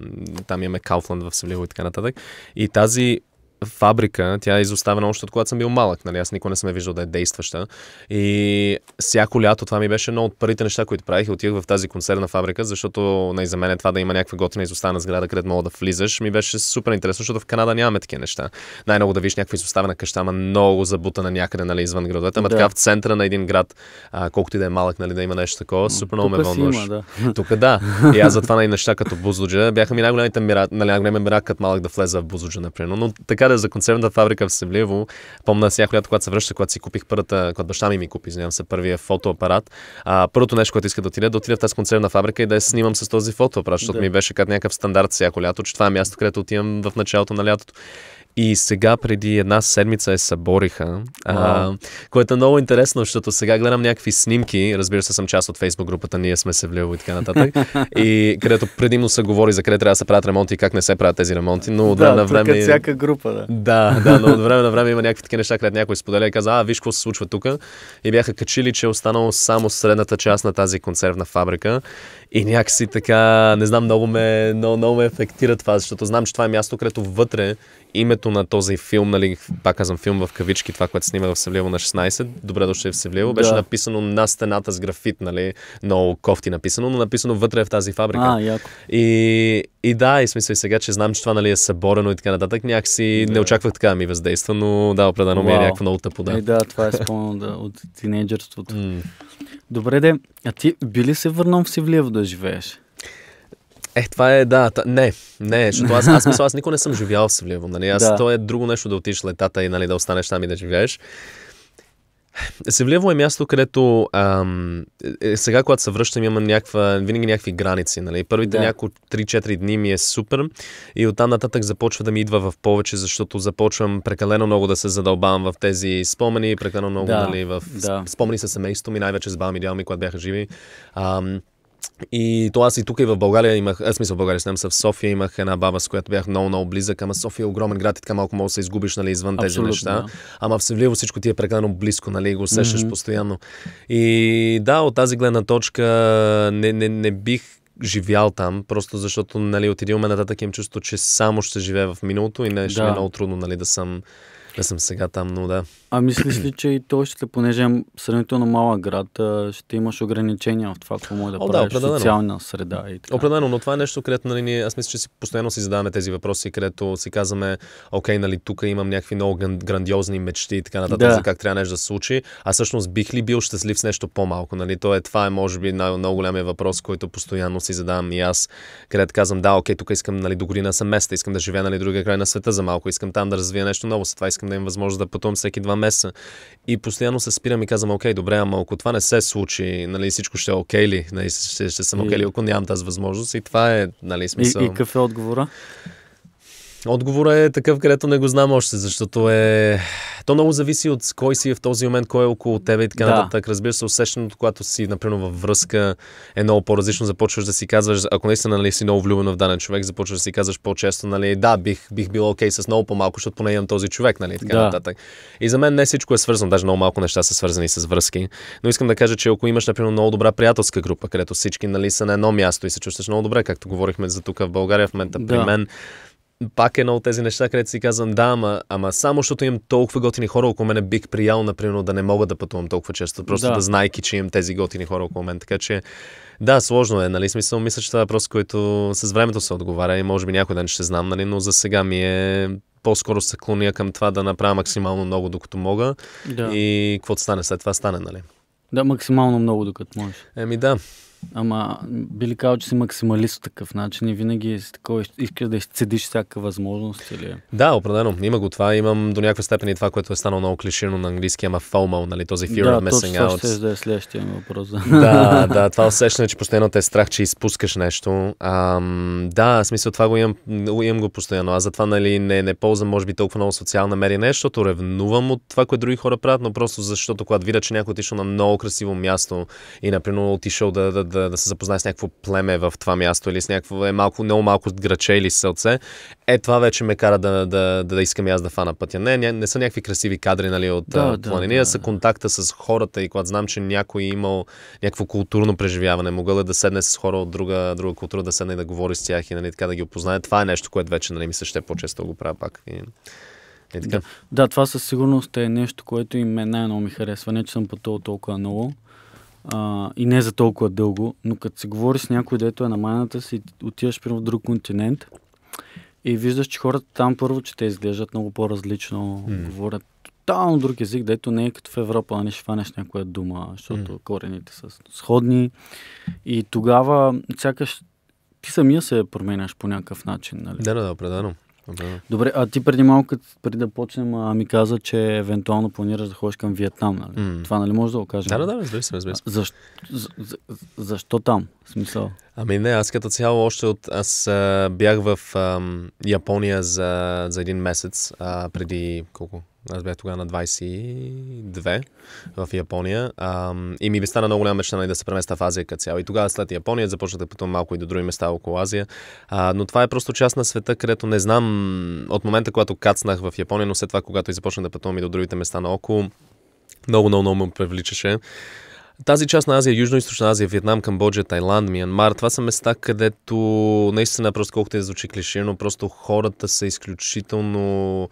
B: там имаме Кауфланд в Севлиево и така нататък. И тази фабрика, тя е изоставена още от когато съм бил малък, нали? Аз никога не съм я виждал да е действаща. И всяко лято това ми беше едно от първите неща, които правих и отивах в тази консервна фабрика, защото най нали, за мен е това да има някаква готина изоставена сграда, където мога да влизаш. Ми беше супер интересно, защото в Канада нямаме такива неща. Най-много да видиш някаква изоставена къща, ама много забутана някъде, нали, извън градовете. Ама да. така в центъра на един град, а, колкото и да е малък, нали, да има нещо такова, супер много ме вълнуваш. Да. Тук да. И аз затова най нали, неща като Бузуджа бяха ми най-големите мира, нали, най-големия мирак като малък да влеза в Бузуджа, например. Но така разговаря за концерната фабрика в Севлиево. Помна сега, лято, когато се връща, когато си купих първата, когато баща ми ми купи, извинявам се, първия фотоапарат. А, първото нещо, което иска да отида, да отида в тази концерна фабрика и да я снимам с този фотоапарат, защото да. ми беше като някакъв стандарт всяко лято, че това е място, където отивам в началото на лятото. И сега преди една седмица се събориха, а, което е много интересно, защото сега гледам някакви снимки, разбира се съм част от фейсбук групата, ние сме се влево и така нататък, и където предимно се говори за къде трябва да се правят ремонти и как не се правят тези ремонти, но от време да, на време... всяка група, да. Да, да, но от време на време има някакви такива неща, където някой споделя и каза, а, виж какво се случва тук. И бяха качили, че е останало само средната част на тази консервна фабрика. И някакси така, не знам, много ме, много, много ме ефектира това, защото знам, че това е място, където вътре името на този филм, нали, пак казвам филм в кавички, това, което снима в Севлиево на 16, добре дошли в Севлиево, беше да. написано на стената с графит, нали, много кофти написано, но написано вътре в тази фабрика. А, яко. И, и да, и смисъл и сега, че знам, че това нали, е съборено и така нататък, някакси да. не очаквах така да ми въздейства, но да, определено ми е някаква много тъпо, да. И е, да,
A: това е спомнено да, от тинейджерството. Mm. Добре, де, а ти били се върнал в Севлиево да живееш?
B: Е, това е, да. Та, не, не, защото аз, аз мисля, аз никога не съм живял в Севлиево. Нали? Аз, да. То е друго нещо да отидеш летата и нали, да останеш там и да живееш. Севлиево е място, където ам, е, е сега, когато се връщам, имам няква, винаги някакви граници. Нали? Първите да. няколко 3-4 дни ми е супер и оттам нататък започва да ми идва в повече, защото започвам прекалено много да се задълбавам в тези спомени, прекалено много да. нали, в да. спомени с семейството ми, най-вече с баба ми, дядо ми, когато бяха живи. Ам, и то аз и тук и в България имах, аз смисъл в България, снем се в София, имах една баба, с която бях много, много близък, ама София е огромен град и така малко мога да се изгубиш, нали, извън тези неща. Да. Ама в Севлиево всичко ти е прекалено близко, нали, го усещаш mm-hmm. постоянно. И да, от тази гледна точка не, не, не бих живял там, просто защото, нали, от един момент нататък имам чувство, че само ще живея в миналото и не ще да. ми е много трудно, нали, да съм не съм сега там, но да. А
A: мислиш ли, че и то ще, понеже е сравнително малък град, ще имаш ограничения в това, какво може да О, правиш, да, социална среда и така.
B: Определено, но това е нещо, където нали, ние, аз мисля, че си постоянно си задаваме тези въпроси, където си казваме, окей, нали, тук имам някакви много грандиозни мечти и така нататък, да. за как трябва нещо да се случи, а всъщност бих ли бил щастлив с нещо по-малко, нали? То е, това е, може би, най- много голямия е въпрос, който постоянно си задавам и аз, където казвам, да, окей, тук искам, нали, до година съм места, искам да живея, нали, другия край на света за малко, искам там да развия нещо ново, с това искам да имам възможно да пътувам всеки два месеца. И постоянно се спирам и казвам, окей, добре, ама ако това не се случи, нали, всичко ще е окей ли? Нали, ще, ще съм окей ли, ако нямам тази възможност? И това е, нали, смисъл. И, и какъв е отговора? Отговорът е такъв, където не го знам още, защото е... То много зависи от кой си е в този момент, кой е около тебе и така да. нататък. Разбира се, усещането, когато си, например, във връзка е много по-различно. Започваш да си казваш, ако наистина нали, си много влюбен в даден човек, започваш да си казваш по-често, нали, да, бих, бих бил окей okay с много по-малко, защото поне имам този човек, нали, така да. нататък. И за мен не всичко е свързано, даже много малко неща са свързани с връзки. Но искам да кажа, че ако имаш, например, много добра приятелска група, където всички нали, са на едно място и се чувстваш много добре, както говорихме за тук в България в момента да. при мен, пак едно от тези неща, където си казвам, да, ама, ама само защото имам толкова готини хора около мен, бих приял, например, да не мога да пътувам толкова често, просто да, да знайки, че имам тези готини хора около мен. Така че, да, сложно е, нали? Смисъл, мисля, че това е въпрос, който с времето се отговаря и може би някой ден ще знам, нали? Но за сега ми е по-скоро се клоня към това да направя максимално много, докато мога. Да. И каквото стане след това, стане, нали?
A: Да, максимално много, докато можеш. Еми да. Ама би ли казал, че си максималист в такъв начин и винаги си такова, искаш да изцедиш всяка възможност? Или...
B: Да, определено. Има го това. Имам до някаква степен и това, което е станало много клиширано на английски, ама FOMO, нали, този fear да, of missing out.
A: Да, да е следващия ми въпрос. да, да, това
B: усещане, че постоянно те е страх, че изпускаш нещо. Ам, да, в смисъл това го имам, имам го постоянно. Аз затова нали, не, не ползвам, може би, толкова много социална медия, нещо, защото ревнувам от това, което други хора правят, но просто защото когато видя, че някой е отишъл на много красиво място и, например, отишъл да, да да, да се запознае с някакво племе в това място или с някакво е малко, много малко граче или сълце, е това вече ме кара да, да, да, да искам и аз да фана пътя. Не, не, не са някакви красиви кадри нали, от да, планини, да, да. са контакта с хората и когато знам, че някой е имал някакво културно преживяване, могъл е да седне с хора от друга, друга култура, да седне и да говори с тях и нали, така да ги опознае. Това е нещо, което вече нали, ми се ще е по-често го правя пак. И... И така. Да,
A: да, това със сигурност е нещо, което и мен най-много ми харесва. Не, че съм пътувал толкова много а, и не за толкова дълго, но като се говори с някой, дето е на майната си, отиваш при в друг континент и виждаш, че хората там първо, че те изглеждат много по-различно, mm. говорят тотално друг език, дето не е като в Европа, не нали, ще фанеш някоя дума, защото mm. корените са сходни и тогава сякаш ти самия се променяш по някакъв начин. Нали? Да, да,
B: да, предано. Да. Добре,
A: а ти преди малко, преди да почнем, а, ми каза, че евентуално планираш да ходиш към Виетнам, нали? Mm. Това нали може да го кажем? Да, да, да,
B: разбира се, разбира се.
A: Защо, за, за, защо там? В смисъл?
B: Ами не, аз като цяло още от... Аз а, бях в а, Япония за, за един месец, а, преди колко? Аз бях тогава на 22 в Япония а, и ми бе стана много голяма мечта нали, да се преместа в Азия като цяло. И тогава след Япония започнах да пътувам малко и до други места около Азия. А, но това е просто част на света, където не знам от момента, когато кацнах в Япония, но след това, когато и започнах да пътувам и до другите места наоколо, много, много, много ме привличаше. Тази част на Азия, Южно-Источна Азия, Вьетнам, Камбоджа, Тайланд, Миянмар, това са места, където наистина, просто колкото и звучи клише, но просто хората са изключително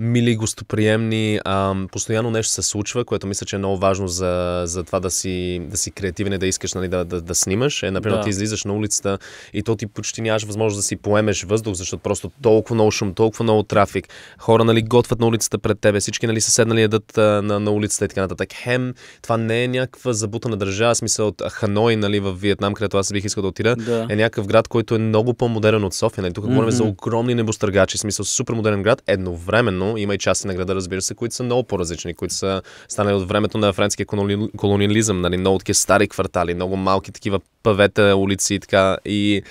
B: мили, гостоприемни. А, постоянно нещо се случва, което мисля, че е много важно за, за това да си, да си креативен и да искаш нали, да, да, да снимаш. Е, например, да. ти излизаш на улицата и то ти почти нямаш възможност да си поемеш въздух, защото просто толкова много шум, толкова много трафик. Хора нали, готвят на улицата пред тебе, всички нали, са седнали едат на, на улицата и така нататък. Хем, това не е някаква забутана държава, смисъл от Ханой нали, в Виетнам, където аз бих искал да отида, да. е някакъв град, който е много по-модерен от София. Нали. Тук mm-hmm. говорим за огромни небостъргачи, смисъл супер модерен град, едновременно има и части на града, разбира се, които са много по-различни, които са станали от времето на френския колониализъм, нали, много такива стари квартали, много малки такива павета, улици и така. И,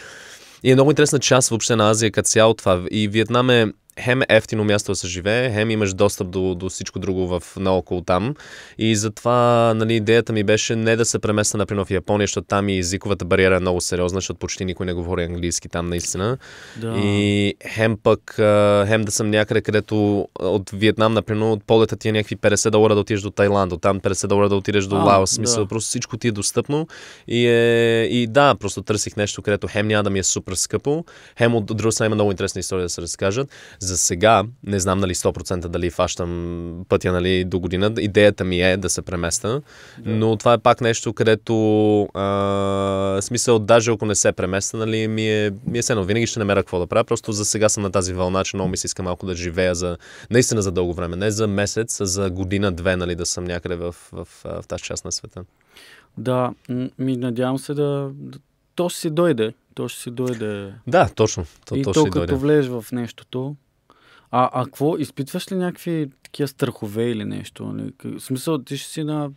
B: и е много интересна част въобще на Азия като цяло това. И Виетнам е хем е ефтино място да се живее, хем имаш достъп до, до всичко друго в, наоколо там. И затова нали, идеята ми беше не да се преместа, например, в Япония, защото там и езиковата бариера е много сериозна, защото почти никой не говори английски там наистина. Да. И хем пък, хем да съм някъде, където от Виетнам, например, от полета ти е някакви 50 долара да отидеш до Тайланд, от там 50 долара да отидеш до а, Лаос. Смисъл, да. просто всичко ти е достъпно. И, е, и да, просто търсих нещо, където хем няма да ми е супер скъпо, хем от друга страна има много интересни истории да се разкажат за сега, не знам нали 100% дали фащам пътя нали, до година, идеята ми е да се преместа, yeah. но това е пак нещо, където а, смисъл, даже ако не се преместа, нали, ми е, ми е сено, винаги ще намеря какво да правя, просто за сега съм на тази вълна, че много ми се иска малко да живея за, наистина за дълго време, не за месец, а за година-две, нали, да съм някъде в, в, в, в тази част на света. Да, ми надявам се да... То ще си дойде.
A: То ще си дойде. Да, точно. То, и то, то като дойде. влезеш в нещото, а, а какво, изпитваш ли някакви такива страхове или нещо? Нали, в смисъл, ти ще си на...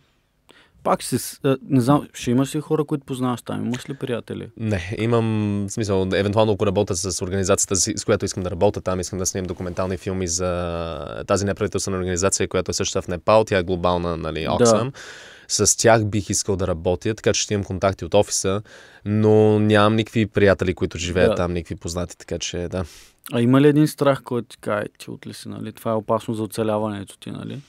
A: Пак си, не знам, ще имаш ли хора, които познаваш там? Имаш ли приятели?
B: Не, имам смисъл. Евентуално, ако работя с организацията, с която искам да работя там, искам да снимам документални филми за тази неправителствена организация, която е също в Непал, тя е глобална, нали, Оксам. Да с тях бих искал да работя, така че ще имам контакти от офиса, но нямам никакви приятели, които живеят да. там, никакви познати, така че да.
A: А има ли един страх, който ти кае ти
B: отлеси, нали? Това е опасно за оцеляването ти, нали?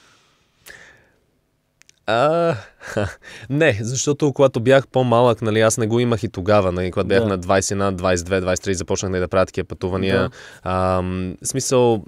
B: А, ха, не, защото когато бях по-малък, нали, аз не го имах и тогава, нали, когато бях да. на 21, 22, 23, започнах да, нали, да правя такива пътувания. Да. А, смисъл,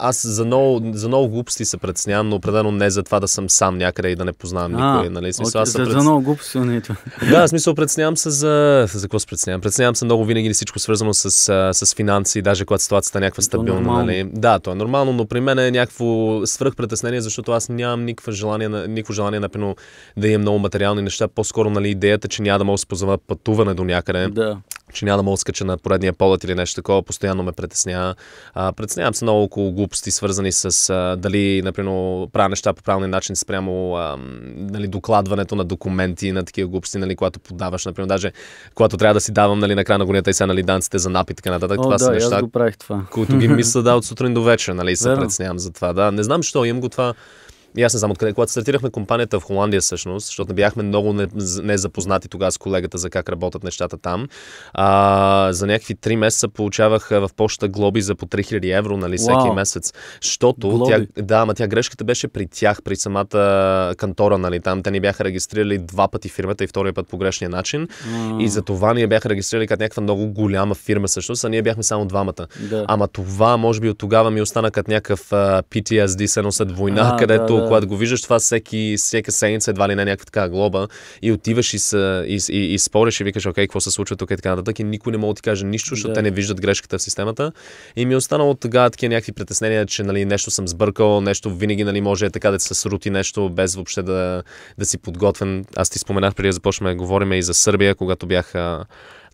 B: аз за много, за много глупости се предснявам, но определено не за това да съм сам някъде и да не познавам никой. А, нали? Смисъл, от, аз за, пред... за много глупости
A: не е това. Да, в
B: смисъл предснявам се за... За какво се предснявам? Предснявам се много винаги всичко свързано с, с финанси, даже когато ситуацията е някаква стабилна. нали? Да, то е нормално, но при мен е някакво свръхпретеснение, защото аз нямам никакво желание, никакво желание например, да имам много материални неща. По-скоро нали, идеята, че няма да мога да се пътуване до някъде. Да че няма да мога скача на поредния полет или нещо такова, постоянно ме притеснява. А, притеснявам се много около глупости, свързани с а, дали, например, правя неща по правилния начин спрямо а, нали, докладването на документи, на такива глупости, нали, когато подаваш, например, даже когато трябва да си давам нали, на края на годината и сега нали, данците за напит и така нататък. О, това да, са неща, го правих това. които ги мисля да от сутрин до вечер, нали, се притеснявам за това. Да, не знам, що имам го това и аз не знам откъде. Когато стартирахме компанията в Холандия, всъщност, защото бяхме много незапознати тогава с колегата за как работят нещата там, а, за някакви 3 месеца получавах в почта глоби за по 3000 евро, нали, всеки wow. месец. Защото тя, да, ма тя грешката беше при тях, при самата кантора, нали, там. Те ни бяха регистрирали два пъти фирмата и втория път по грешния начин. Mm. И за това ние бяха регистрирали като някаква много голяма фирма, всъщност, а ние бяхме само двамата. Да. Ама това, може би, от тогава ми остана като някакъв PTSD, се носят война, а, където да, да да. когато го виждаш това всеки, всяка седмица, едва ли не някаква така глоба, и отиваш и, са, и, и, и спориш и викаш, окей, какво се случва тук и така нататък, и никой не може да ти каже нищо, защото да. те не виждат грешката в системата. И ми е останало тогава такива някакви притеснения, че нали, нещо съм сбъркал, нещо винаги нали, може е така да се срути нещо, без въобще да, да си подготвен. Аз ти споменах преди да започнем да говорим и за Сърбия, когато бях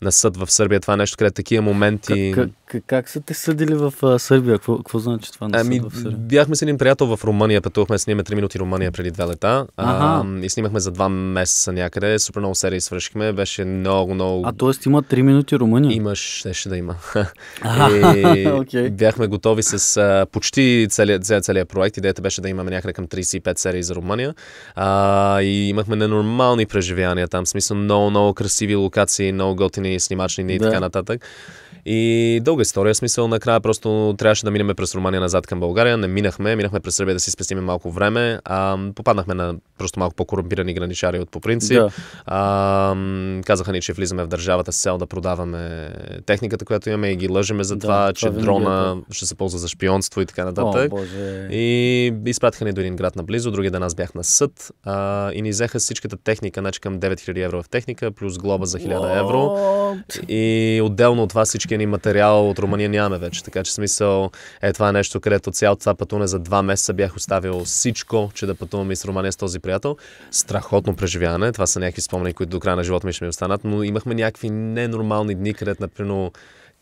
B: на съд в Сърбия. Това е нещо, където такива моменти... Как,
A: как, как са те съдили в а, Сърбия? Какво, какво значи
B: това на ами, съд в Сърбия? Бяхме с един приятел в Румъния, пътувахме с ним 3 минути Румъния преди две лета а, и снимахме за два месеца някъде. Супер много серии свършихме, беше много, много... А т.е. има 3 минути Румъния? Имаш, ще, да има. и, okay. Е, бяхме готови с а, почти целият, целият, целият проект. Идеята беше да имаме някъде към 35 серии за Румъния. А, и имахме ненормални преживявания там. В смисъл много, много красиви локации, много готини snimačný nitka na tak. И дълга история, смисъл, накрая просто трябваше да минем през Румъния назад към България. Не минахме, минахме през Сърбия да си спестиме малко време. А, попаднахме на просто малко по-корумпирани граничари от по принцип. Да. А, казаха ни, че влизаме в държавата с цел да продаваме техниката, която имаме и ги лъжеме за да, това, че това дрона е. ще се ползва за шпионство и така нататък. О, Боже. И изпратиха ни до един град наблизо, други ден аз бях на съд а, и ни взеха всичката техника, значи към 9000 евро в техника, плюс глоба за 1000 евро. И отделно от това всички всичкия ни материал от Румъния нямаме вече. Така че смисъл е това нещо, където цялото това пътуване за два месеца бях оставил всичко, че да пътувам с Румъния с този приятел. Страхотно преживяване. Това са някакви спомени, които до края на живота ми ще ми останат, но имахме някакви ненормални дни, където, например,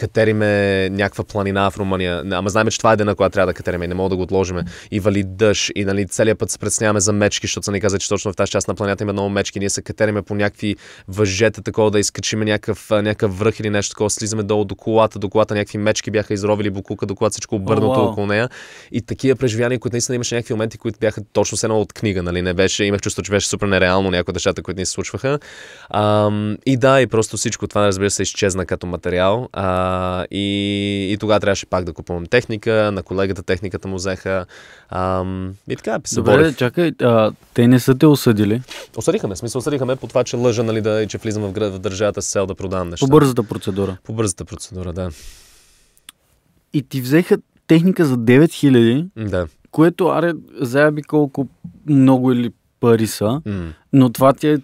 B: катериме някаква планина в Румъния. Ама знаем, че това е дена, която трябва да катериме и не мога да го отложим. И вали дъжд, и нали, целият път се пресняваме за мечки, защото са ни казали, че точно в тази част на планета има много мечки. Ние се катериме по някакви въжета, такова да изкачиме някакъв, някакъв връх или нещо такова, слизаме долу до колата, до колата някакви мечки бяха изровили букука, до колата всичко обърнато oh, wow. около нея. И такива преживявания, които наистина имаше някакви моменти, които бяха точно с едно от книга, нали? Не беше, имах чувство, че беше супер нереално някои нещата, които ни се случваха. Ам, и да, и просто всичко това, разбира се, изчезна като материал. А, и, и тогава трябваше пак да купувам техника, на колегата техниката му взеха. А, и така, се Добре, борих.
A: чакай, а, те не са те осъдили.
B: Осъдиха ме, смисъл осъдиха ме по това, че лъжа, нали, да, и че влизам в, в държавата с цел да продавам неща. По бързата
A: процедура. По бързата процедура, да. И ти взеха техника за 9000. Да. Което, аре, заяби колко много или пари са, mm. но това ти е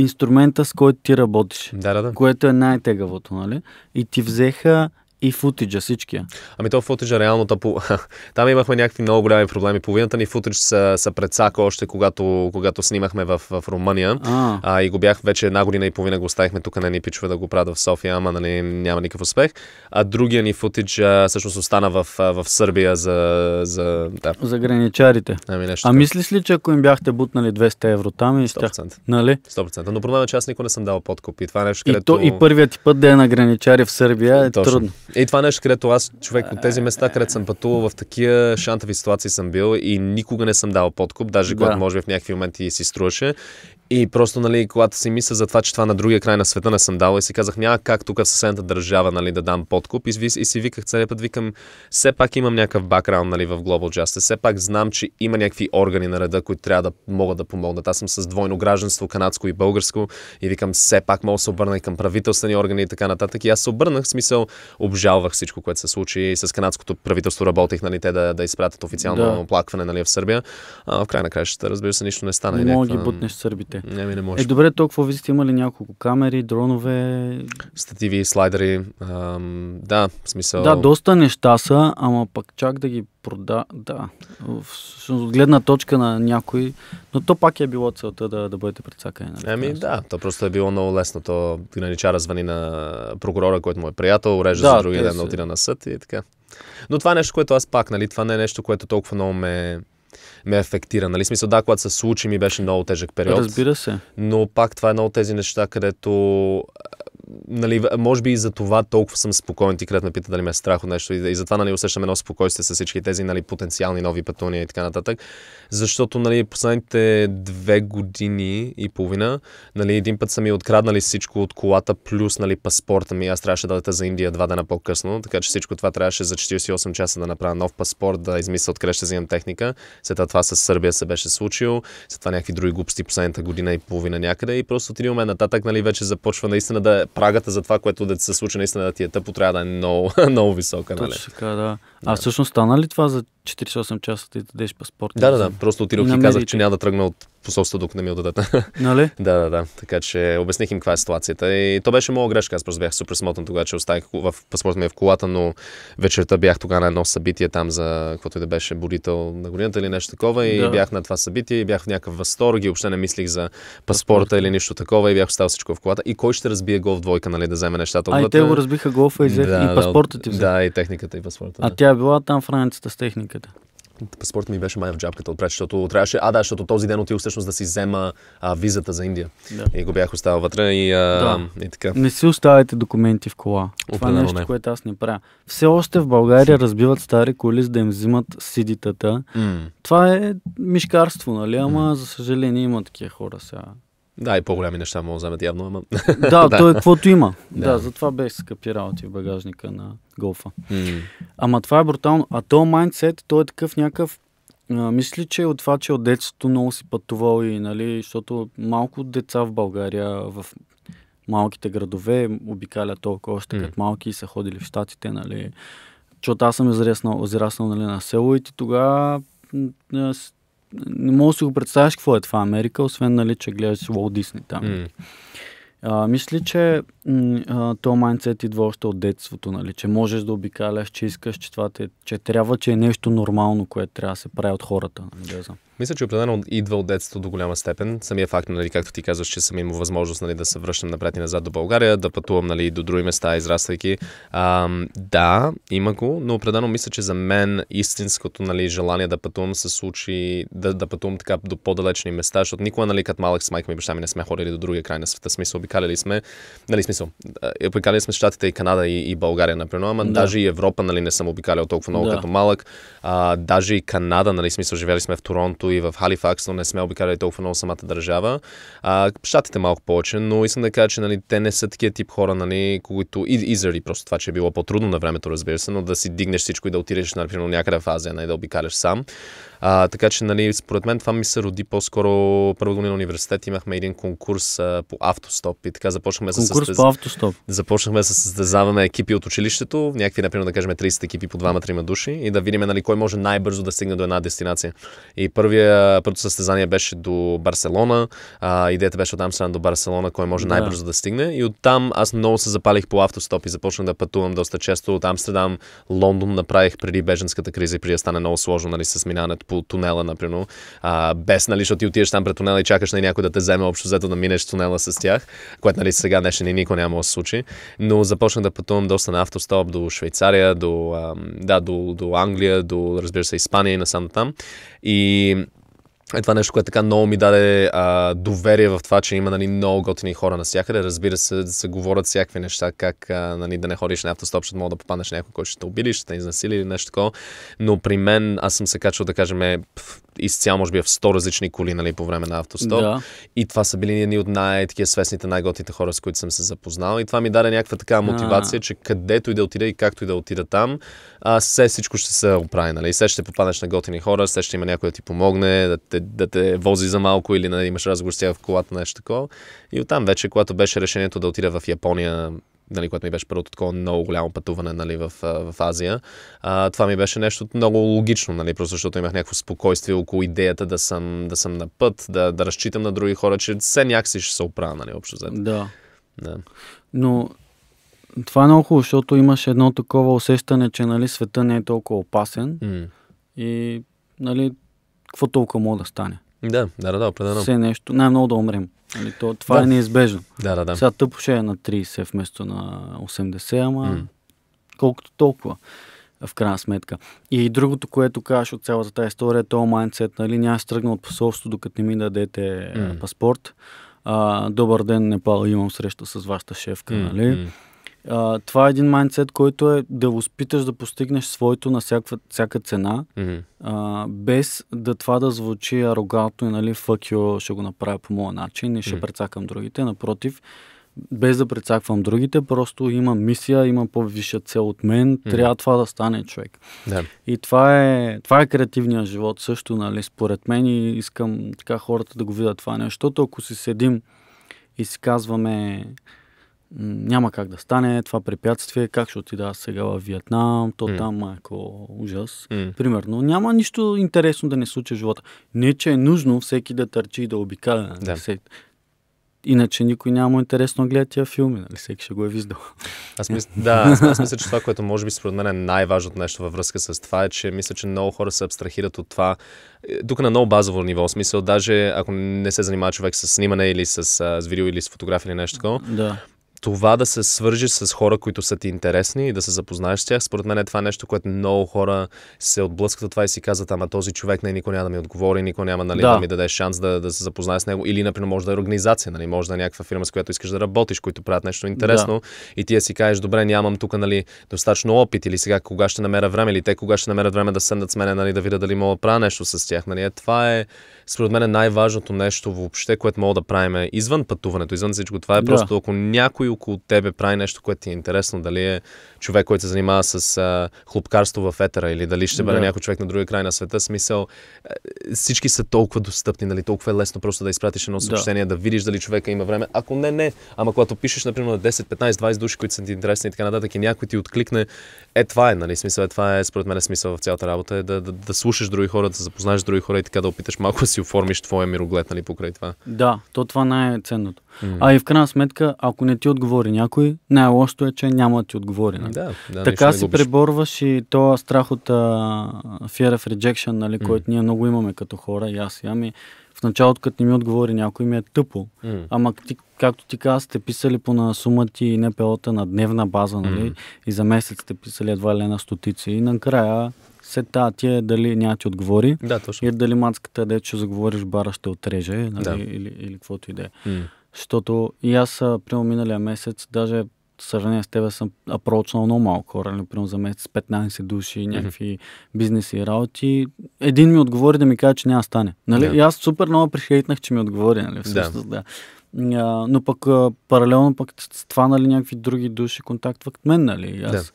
A: инструмента, с който ти работиш. Да, да, да. Което е най-тегавото,
B: нали? И ти взеха и футиджа всичкия. Ами то футиджа реално тъпо. Там имахме някакви много големи проблеми. Половината ни футидж са, са пред още, когато, когато снимахме в, в Румъния. А. а. и го бях вече една година и половина го оставихме тук на ни пичове да го правя в София, ама нали, няма никакъв успех. А другия ни футидж а, всъщност остана в, в Сърбия за... За, да. за граничарите. Ами нещо а така.
A: мислиш ли, че ако им бяхте бутнали 200 евро там и 100%.
B: Щях, нали? 100%. Но проблема е, че аз никога не съм дал подкуп. И това е нещо, където... то, и първият
A: ти път да е на граничари в Сърбия е Точно. трудно.
B: И това нещо, където аз, човек, от тези места, където съм пътувал в такива шантави ситуации съм бил и никога не съм давал подкуп, даже да. когато може би в някакви моменти си струваше. И просто, нали, когато си мисля за това, че това на другия край на света не съм дал и си казах, няма как тук в съседната държава, нали, да дам подкуп. И, и си виках целият път, викам, все пак имам някакъв бакраунд, нали, в Global Justice. Все пак знам, че има някакви органи на реда, които трябва да могат да помогнат. Аз съм с двойно гражданство, канадско и българско. И викам, все пак мога да се обърна и към правителствени органи и така нататък. И аз се обърнах, в смисъл, обжалвах всичко, което се случи. И с канадското правителство работих, нали, те да, да изпратят официално да. оплакване, нали, в Сърбия. А, в край на краищата, разбира се, нищо не стана. Не мога ги бутнеш сърбите визите. Не, ми не може. Е, добре,
A: толкова визите има ли няколко камери, дронове?
B: Стативи, слайдери. Ам, да, в смисъл. Да, доста
A: неща са, ама пък чак да ги прода. Да. от гледна точка на някой. Но то пак е било целта
B: да, да бъдете предсакани. Нали? Ами да, то просто е било много лесно. То граничара звъни на прокурора, който му е приятел, урежда да, за другия ден да отида на съд и така. Но това е нещо, което аз пак, нали, това не е нещо, което толкова много ме ме афектира. Нали? Смисъл, да, когато се случи, ми беше много тежък период. Разбира се. Но пак това е едно от тези неща, където нали, може би и за това толкова съм спокоен. Ти крат ме пита дали ме е страх от нещо и, и затова нали, усещам едно спокойствие с всички тези нали, потенциални нови пътувания и така нататък. Защото нали, последните две години и половина, нали, един път са ми откраднали всичко от колата, плюс нали, паспорта ми. Аз трябваше да лета за Индия два дена по-късно, така че всичко това трябваше за 48 часа да направя нов паспорт, да измисля откъде ще взимам техника. След това с Сърбия се беше случило, след това някакви други глупости последната година и половина някъде и просто от един момент нататък нали, вече започва наистина да е прагата за това, което да се случи наистина да ти е тъпо, трябва да е много, много висока. Нали? Точно
A: така, да. А всъщност стана ли това за 48 часа ти дадеш паспорт? Да, да, да. Просто отидох и казах, че
B: няма да тръгна от посолството, докато не ми е отдадат. Нали? да, да, да. Така че обясних им каква е ситуацията. И то беше моя грешка. Аз просто бях супер смотан тогава, че оставих в паспорта ми е в колата, но вечерта бях тогава на едно събитие там за каквото и да беше борител на годината или нещо такова. И да. бях на това събитие и бях в някакъв възторг и въобще не мислих за паспорта паспорта или нищо такова и бях оставил всичко в колата. И кой ще разбие гол в двойка, нали, да вземе нещата? А, и те го разбиха голфа и, да, и паспорта ти взе. Да, и техниката и паспорта.
A: А тя тя е била там в раницата с техниката.
B: Паспорт ми беше май в джабката отпред, защото трябваше... А, да, защото този ден отил всъщност да си взема а, визата за Индия. Да. И го бях оставил вътре и, а, да. и така. Не
A: си оставяйте документи в кола. Това е нещо, не. което аз не правя. Все още в България разбиват стари коли, за да им взимат сидитата. Mm. Това е мишкарство, нали? Ама, mm. за съжаление, има такива хора сега. Да, и по-голями неща могат да вземат явно, ама... Да, да, то е каквото има. Да, да затова бех скъпи работи в багажника на голфа. Mm. Ама това е брутално. А то майндсет, той е такъв някакъв... А, мисли, че е от това, че от детството много си пътувал и, нали, защото малко деца в България, в малките градове, обикаля толкова още mm. като малки и са ходили в щатите, нали. Чото аз съм израснал, израснал нали, на село и ти тогава не мога да си го представяш какво е това Америка, освен нали, че гледаш Walt Disney там. Mm. А, мисля, че а, то майндсет идва още от детството, нали, че можеш да обикаляш, че искаш, че, това те, че трябва, че е нещо нормално, което трябва да се прави от хората.
B: Нали, мисля, че определено идва от детството до голяма степен. Самия факт, нали, както ти казваш, че съм имал възможност нали, да се връщам напред и назад до България, да пътувам нали, до други места, израствайки. А, да, има го, но определено мисля, че за мен истинското нали, желание да пътувам се случи, да, да пътувам така до по-далечни места, защото никога, нали, като малък с майка ми и баща ми не сме ходили до другия край на света. Смисъл, обикаляли сме, нали, смисъл, обикаляли сме Штатите и Канада и, и България, например, ама да. даже и Европа, нали, не съм обикалял толкова много да. като малък. А, даже и Канада, нали, смисъл, живели сме в Торонто и в Халифакс, но не сме обикаляли толкова много самата държава. А, щатите малко повече, но искам да кажа, че нали, те не са такива тип хора, нали, които и, и заради просто това, че е било по-трудно на времето, разбира се, но да си дигнеш всичко и да отидеш, например, някъде в Азия, нали, да обикаляш сам. А, така че, нали, според мен това ми се роди по-скоро първо година университет. Имахме един конкурс а, по автостоп и така започнахме конкурс състез... по автостоп. Започнахме да се състезаваме екипи от училището, някакви, например, да кажем 30 екипи по двама-трима души и да видим нали, кой може най-бързо да стигне до една дестинация. И първия, първото състезание беше до Барселона. А, идеята беше от Амстердам до Барселона, кой може да. най-бързо да стигне. И оттам аз много се запалих по автостоп и започнах да пътувам доста често. От Амстердам, Лондон направих преди беженската криза и преди да стане много сложно нали, с минаването по тунела, например, а, без, нали, защото ти отиваш там пред тунела и чакаш на нали, някой да те вземе общо, взето да минеш тунела с тях, което, нали, сега днешен ни никой няма да се случи. Но започнах да пътувам доста на автостоп до Швейцария, до, а, да, до, до Англия, до, разбира се, Испания и насам там. И е това нещо, което така много ми даде а, доверие в това, че има нали, много готини хора навсякъде. Разбира се, да се говорят всякакви неща, как а, нали, да не ходиш на автостоп, защото мога да попаднеш някой, който ще те убили, ще те изнасили или нещо такова. Но при мен аз съм се качвал да кажем, е, изцяло, може би, в 100 различни коли, нали, по време на автостоп. Да. И това са били едни от най-такива свестните, най-готите хора, с които съм се запознал. И това ми даде някаква такава мотивация, а. че където и да отида и както и да отида там, а, все всичко ще се оправи, нали? Все ще попаднеш на готини хора, все ще има някой да ти помогне, да те, да те вози за малко или нали, имаш разговор с тях в колата, нещо такова. И оттам вече, когато беше решението да отида в Япония нали, което ми беше първото такова много голямо пътуване нали, в, в Азия. А, това ми беше нещо много логично, нали, просто защото имах някакво спокойствие около идеята да съм, да съм на път, да, да разчитам на други хора, че все някакси ще се оправя, нали, общо взето. Да. да.
A: Но това е много хубаво, защото имаш едно такова усещане, че нали, света не е толкова опасен mm. и нали, какво толкова мога да стане.
B: Да, да, да, определено. Все нещо,
A: най-много да умрем. Нали, то, това е да. е неизбежно. Да, да, да. Сега тъпо ще е на 30 вместо на 80, ама mm. колкото толкова в крайна сметка. И другото, което кажеш от цялата тази история, е то майндсет, нали, няма тръгна от посолство, докато не ми дадете mm. паспорт. А, добър ден, Непал, имам среща с вашата шефка, mm. нали? Mm. А, това е един майндсет, който е да възпиташ да постигнеш своето на всяка, всяка цена, mm-hmm. а, без да това да звучи арогантно и нали, fuck you, ще го направя по моя начин и ще mm-hmm. прецакам другите. Напротив, без да прецаквам другите, просто има мисия, има по-висша цел от мен, mm-hmm. трябва това да стане човек. Yeah. И това е, това е креативният живот също, нали, според мен и искам така хората да го видят това нещо, защото ако си седим и си казваме няма как да стане това препятствие, как ще отида сега в Виетнам, то mm. там е, ако ужас. Mm. Примерно, няма нищо интересно да не случи в живота. Не, че е нужно всеки да търчи и да обикаля. Нали? Да. Се... Иначе никой няма интересно да гледа тия филми, нали? Всеки ще го е виждал.
B: Аз мисля, да, аз мисля, че това, което може би според мен е най-важното нещо във връзка с това, е, че мисля, че много хора се абстрахират от това. Е, тук е на много базово ниво, в смисъл, даже ако не се занимава човек с снимане или с, с видео или с фотография или нещо такова, да това да се свържиш с хора, които са ти интересни и да се запознаеш с тях, според мен е това нещо, което много хора се отблъскат от това и си казват, ама този човек не, никой няма да ми отговори, никой няма нали, да. да ми даде шанс да, да се запознаеш с него. Или, например, може да е организация, нали, може да е някаква фирма, с която искаш да работиш, които правят нещо интересно да. и ти си кажеш, добре, нямам тук нали, достатъчно опит или сега кога ще намеря време, или те кога ще намерят време да седнат с мен, нали, да видя дали мога да правя нещо с тях. Нали. Е, това е според мен е най-важното нещо въобще, което мога да правим е извън пътуването, извън всичко. Това е да. просто ако някой около тебе прави нещо, което ти е интересно, дали е човек, който се занимава с а, хлопкарство в етера или дали ще бъде да. някой човек на другия край на света. Смисъл, всички са толкова достъпни, нали, толкова е лесно просто да изпратиш едно съобщение, да. да видиш дали човека има време. Ако не, не. Ама когато пишеш, например, на 10, 15, 20 души, които са ти интересни и така нататък, и някой ти откликне, е това е, нали, смисъл, е това е според мен е смисъл в цялата работа, е да, да, да слушаш други хора, да запознаеш други хора и така да опиташ малко да си оформиш твоя мироглед, нали, покрай това. Да,
A: то това най-ценното. Mm. А и в крайна сметка, ако не ти отговори някой, най-лошото е, че няма да ти отговори. Нали? Да, да, така е си преборваш и то страх от uh, fear of rejection, нали, mm. който ние много имаме като хора, и аз ами в началото, като не ми отговори някой, ми е тъпо. Mm. Ама ти, както ти каза, сте писали по на ти и НПО-та на дневна база, нали? Mm. И за месец сте писали едва ли на стотици. И накрая се та, тия дали няма ти отговори. Да, точно. И дали мацката, дето ще заговориш бара, ще отреже, нали? Да. Или, или, или каквото и да е. Mm. Защото и аз, примерно миналия месец, даже сравнение с тебе съм апрочнал много малко хора, например, примерно за месец 15 души, някакви mm-hmm. бизнеси и работи. Един ми отговори да ми каже, че няма стане. Нали? Yeah. И аз супер много прихейтнах, че ми отговори, нали, всъщност, да. да. А, но пък паралелно пък с това, нали, някакви други души контактват мен, нали, аз. yeah.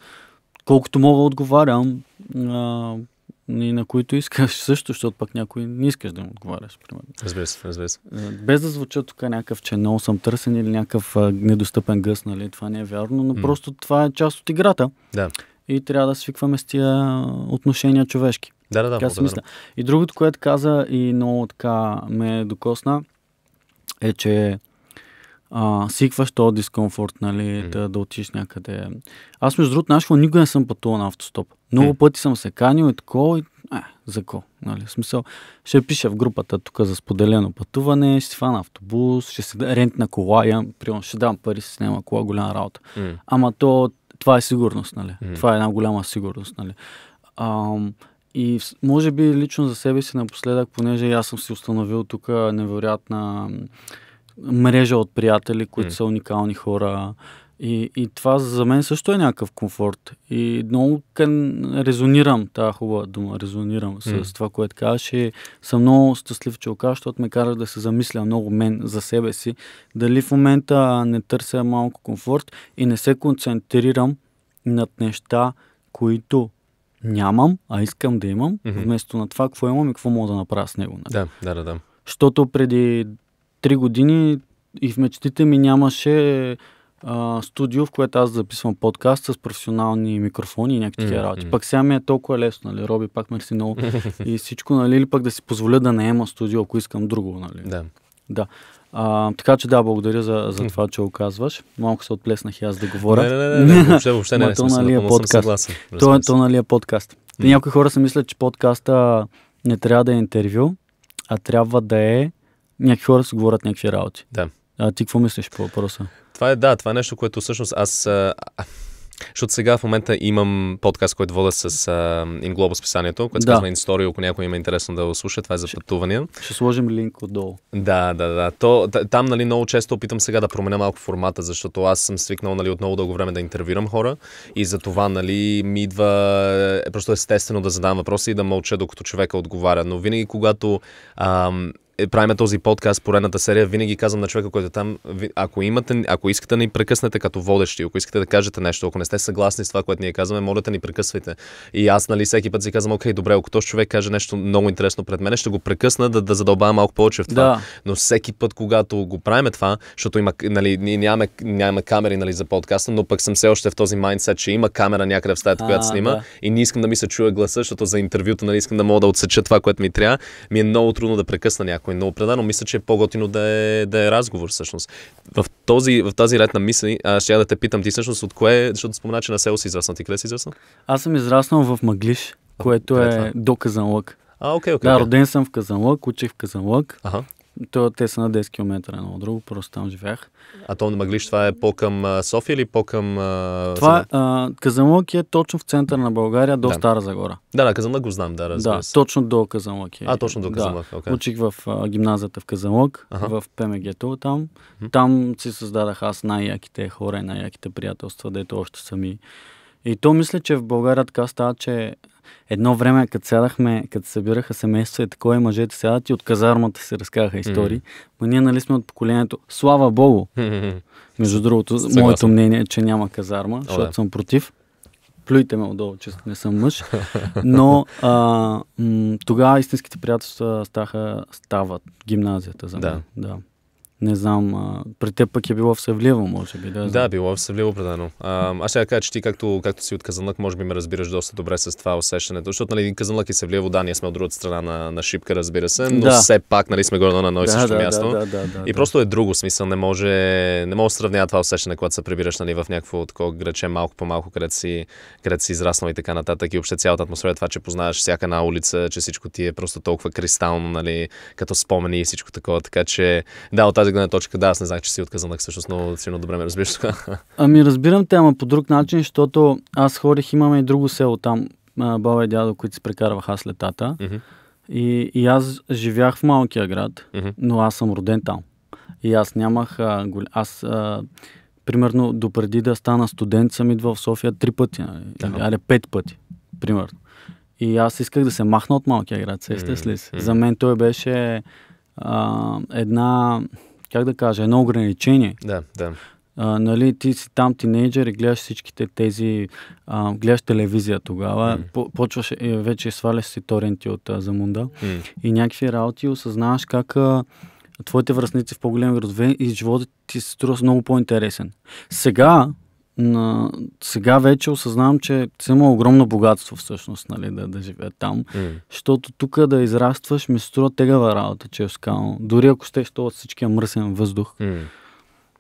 A: Колкото мога отговарям, а, и на които искаш също, защото пък някой не искаш да им отговаряш. Примерно.
B: Разбира се, разбира се. Е,
A: без да звуча тук някакъв, че много съм търсен или някакъв недостъпен гъс, нали? Това не е вярно, но mm. просто това е част от играта. Да. И трябва да свикваме с тия отношения човешки. Да, да, да. Така мисля. И другото, което каза и много така ме докосна, е, че а, свикваш този дискомфорт, нали, mm. да, да отиш някъде. Аз, между другото, нашето никога не съм пътувал на автостоп. Много mm. пъти съм се канил и тако, и а, е, за ко, нали, в смисъл. Ще пиша в групата тук за споделено пътуване, ще си фана автобус, ще се рент на кола, я, прием, ще дам пари, си снима кола, голяма работа. Mm. Ама то, това е сигурност, нали? Mm. Това е една голяма сигурност, нали? А, и може би лично за себе си напоследък, понеже аз съм си установил тук невероятна мрежа от приятели, които mm. са уникални хора. И, и това за мен също е някакъв комфорт. И много кън, резонирам, тази хубава дума, резонирам mm. с това, което казваш. И съм много щастлив, че окажа, защото ме кара да се замисля много мен за себе си. Дали в момента не търся малко комфорт и не се концентрирам над неща, които нямам, а искам да имам, mm-hmm. вместо на това какво имам и какво мога да направя с него. Нали? Да, да, да. да. Защото преди три години и в мечтите ми нямаше а, студио, в което аз записвам подкаст с професионални микрофони и някакви такива mm-hmm. работи. Пак сега ми е толкова лесно, нали, Роби, пак мерси много и всичко, нали, или пък да си позволя да наема студио, ако искам друго, нали. Да. Да. А, така че да, благодаря за, за това, че оказваш. Малко се отплеснах и аз да говоря. Не, не, не, не, въобще, въобще не, не съм, нали е подкаст. съгласен. То, е, то нали е подкаст. Mm. Някои хора се мислят, че подкаста не трябва да е интервю, а трябва да е някакви хора си говорят някакви работи. Да. А ти какво мислиш по въпроса?
B: Това е, да, това е нещо, което всъщност аз... защото сега в момента имам подкаст, който вода с uh, Inglobus списанието, което да. казва Instory, ако някой има интересно да го слуша, това е за пътувания.
A: Ще, ще сложим линк отдолу.
B: Да, да, да. То, там нали, много често опитам сега да променя малко формата, защото аз съм свикнал нали, от много дълго време да интервюрам хора и за това нали, ми идва е просто естествено да задам въпроси и да мълча, докато човека отговаря. Но винаги, когато ам, е, правиме този подкаст, поредната серия, винаги казвам на човека, който е там, ако, имате, ако искате да ни прекъснете като водещи, ако искате да кажете нещо, ако не сте съгласни с това, което ние казваме, моля да ни прекъсвайте. И аз, нали, всеки път си казвам, окей, добре, ако този човек каже нещо много интересно пред мен, ще го прекъсна да, да задълбая малко повече в това. Да. Но всеки път, когато го правиме това, защото има, нали, ние нямаме, нямаме камери нали, за подкаста, но пък съм все още в този майндсет, че има камера някъде в стаята, а, която снима да. и не искам да ми се чуя гласа, защото за интервюта нали, искам да мога да отсеча това, което ми трябва. Ми е много трудно да прекъсна някой някой. Е Но определено мисля, че е по-готино да е, да е разговор всъщност. В, този, в тази ред на мисли, аз ще я да те питам ти всъщност от кое, защото спомена, че на село си израснал. Ти къде си израснал?
A: Аз съм израснал в Маглиш, което а, е, е до Казанлък. А, окей, okay, окей. Okay, да, okay. роден съм в Казанлък, учих в Казанлък. Ага. То, те са на 10 км
B: едно от друго, просто там живях. А то на Мъглиш това е по-към София или по-към... А... Това
A: а, Казанлък е точно в център на България, до да. Стара Загора.
B: Да, да, Казанлък го знам, да, разбира Да,
A: точно до Казанлък е. А, точно до Казанлък, да. okay. Учих в а, гимназията в Казанлък, ага. в ПМГ-то там. Хм. Там си създадах аз най-яките хора и най-яките приятелства, дето още сами. И то мисля, че в България така става, че едно време, като сядахме, като събираха семейства и такова, и мъжете сядат и от казармата се разказаха истории. Mm-hmm. Но ние нали сме от поколението, слава богу, mm-hmm. между другото, Съгласен. моето мнение е, че няма казарма, О, защото да. съм против. Плюйте ме отдолу, че не съм мъж. Но а, м- тогава истинските приятелства ставаха, стават гимназията за мен. Да. да не знам, а, при теб пък е било в вливо, може би, да? Да,
B: било е в вливо, предано. аз ще кажа, че ти, както, както си от Казанлък, може би ме разбираш доста добре с това усещането, защото, нали, Казанлък и е вливо да, ние сме от другата страна на, на шипка, разбира се, но да. все пак, нали, сме горе на едно и също да, място. Да, да, да, да, и просто е друго смисъл, не може, не може да сравнява това усещане, когато се прибираш, нали, в някакво такова граче малко по малко, където си, където си израснал и така нататък. И въобще цялата атмосфера, това, че познаваш всяка една улица, че всичко ти е просто толкова кристално, нали, като спомени и всичко такова. Така че, да, от тази гледна точка, да, аз не знах, че си от Казанък, всъщност много силно добре ме разбираш това.
A: Ами разбирам те, ама по друг начин, защото аз хорих, имаме и друго село там, баба и дядо, които се прекарваха аз летата. Mm-hmm. И, и аз живях в малкия град, mm-hmm. но аз съм роден там. И аз нямах... А, гол... Аз, а, примерно, допреди да стана студент, съм идвал в София три пъти, нали? Или, пет пъти, примерно. И аз исках да се махна от малкия град, сещаш ли се? Mm-hmm. За мен той беше а, една как да кажа, едно ограничение. Да, да. А, нали, ти си там тинейджър и гледаш всичките тези, а, гледаш телевизия тогава, mm. почваш, вече сваляш си торенти от а, Замунда mm. и някакви работи осъзнаваш как а, твоите връзници в по-големи градове и животът ти се струва много по-интересен. Сега, на... сега вече осъзнавам, че съм има огромно богатство всъщност, нали, да, да живея там, mm. защото тук да израстваш ми струва тегава работа, че е казвам. Дори ако ще то от всичкия мръсен въздух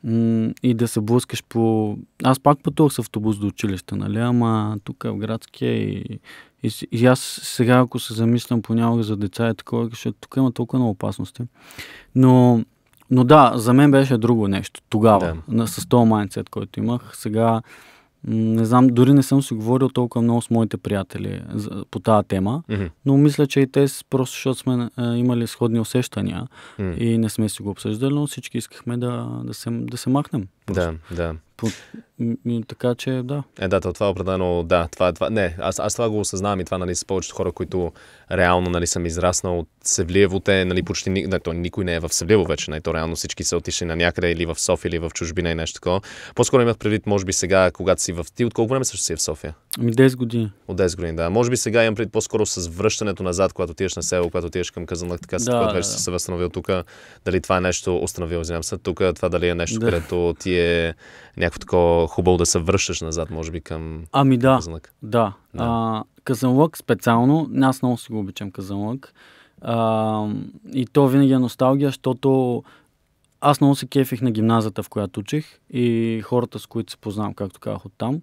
A: mm. и да се блъскаш по... Аз пак пътувах с автобус до училище, нали, ама тук в градския и, и, и аз сега, ако се замислям понякога за деца и такова, защото тук има толкова много опасности. Но но да, за мен беше друго нещо тогава, да. с този майндсет, който имах. Сега, не знам, дори не съм си говорил толкова много с моите приятели по тази тема, mm-hmm. но мисля, че и те просто, защото сме е, имали сходни усещания mm-hmm. и не сме си го обсъждали, но всички искахме да, да, се, да се махнем.
B: Просто. Да, да.
A: По... Така че, да.
B: Е, да, това е определено, да. Това, е, това, не, аз, аз това го осъзнавам и това, нали, с повечето хора, които реално, нали, съм израснал от Севлиево, те, нали, почти ни, да, то, никой не е в Севлиево вече, нали, то реално всички са отишли на някъде или в София, или в чужбина и нещо такова. По-скоро имах предвид, може би сега, когато си в... Ти от колко време също си е в София?
A: 10 ами, години.
B: От 10 години, да. Може би сега имам предвид по-скоро с връщането назад, когато отиваш на село, когато отиваш към Казанлък, така, да, когато вече да, да. се възстановил тук, дали това е нещо, установил, извинявам се, тук, това дали е нещо, да. където ти е някакво такова хубаво да се връщаш назад, може би, към Ами да, знак. да. да.
A: А, Казанлък специално, аз много си го обичам Казанлък. А, и то винаги е носталгия, защото аз много се кефих на гимназията, в която учих и хората, с които се познавам, както казах, оттам.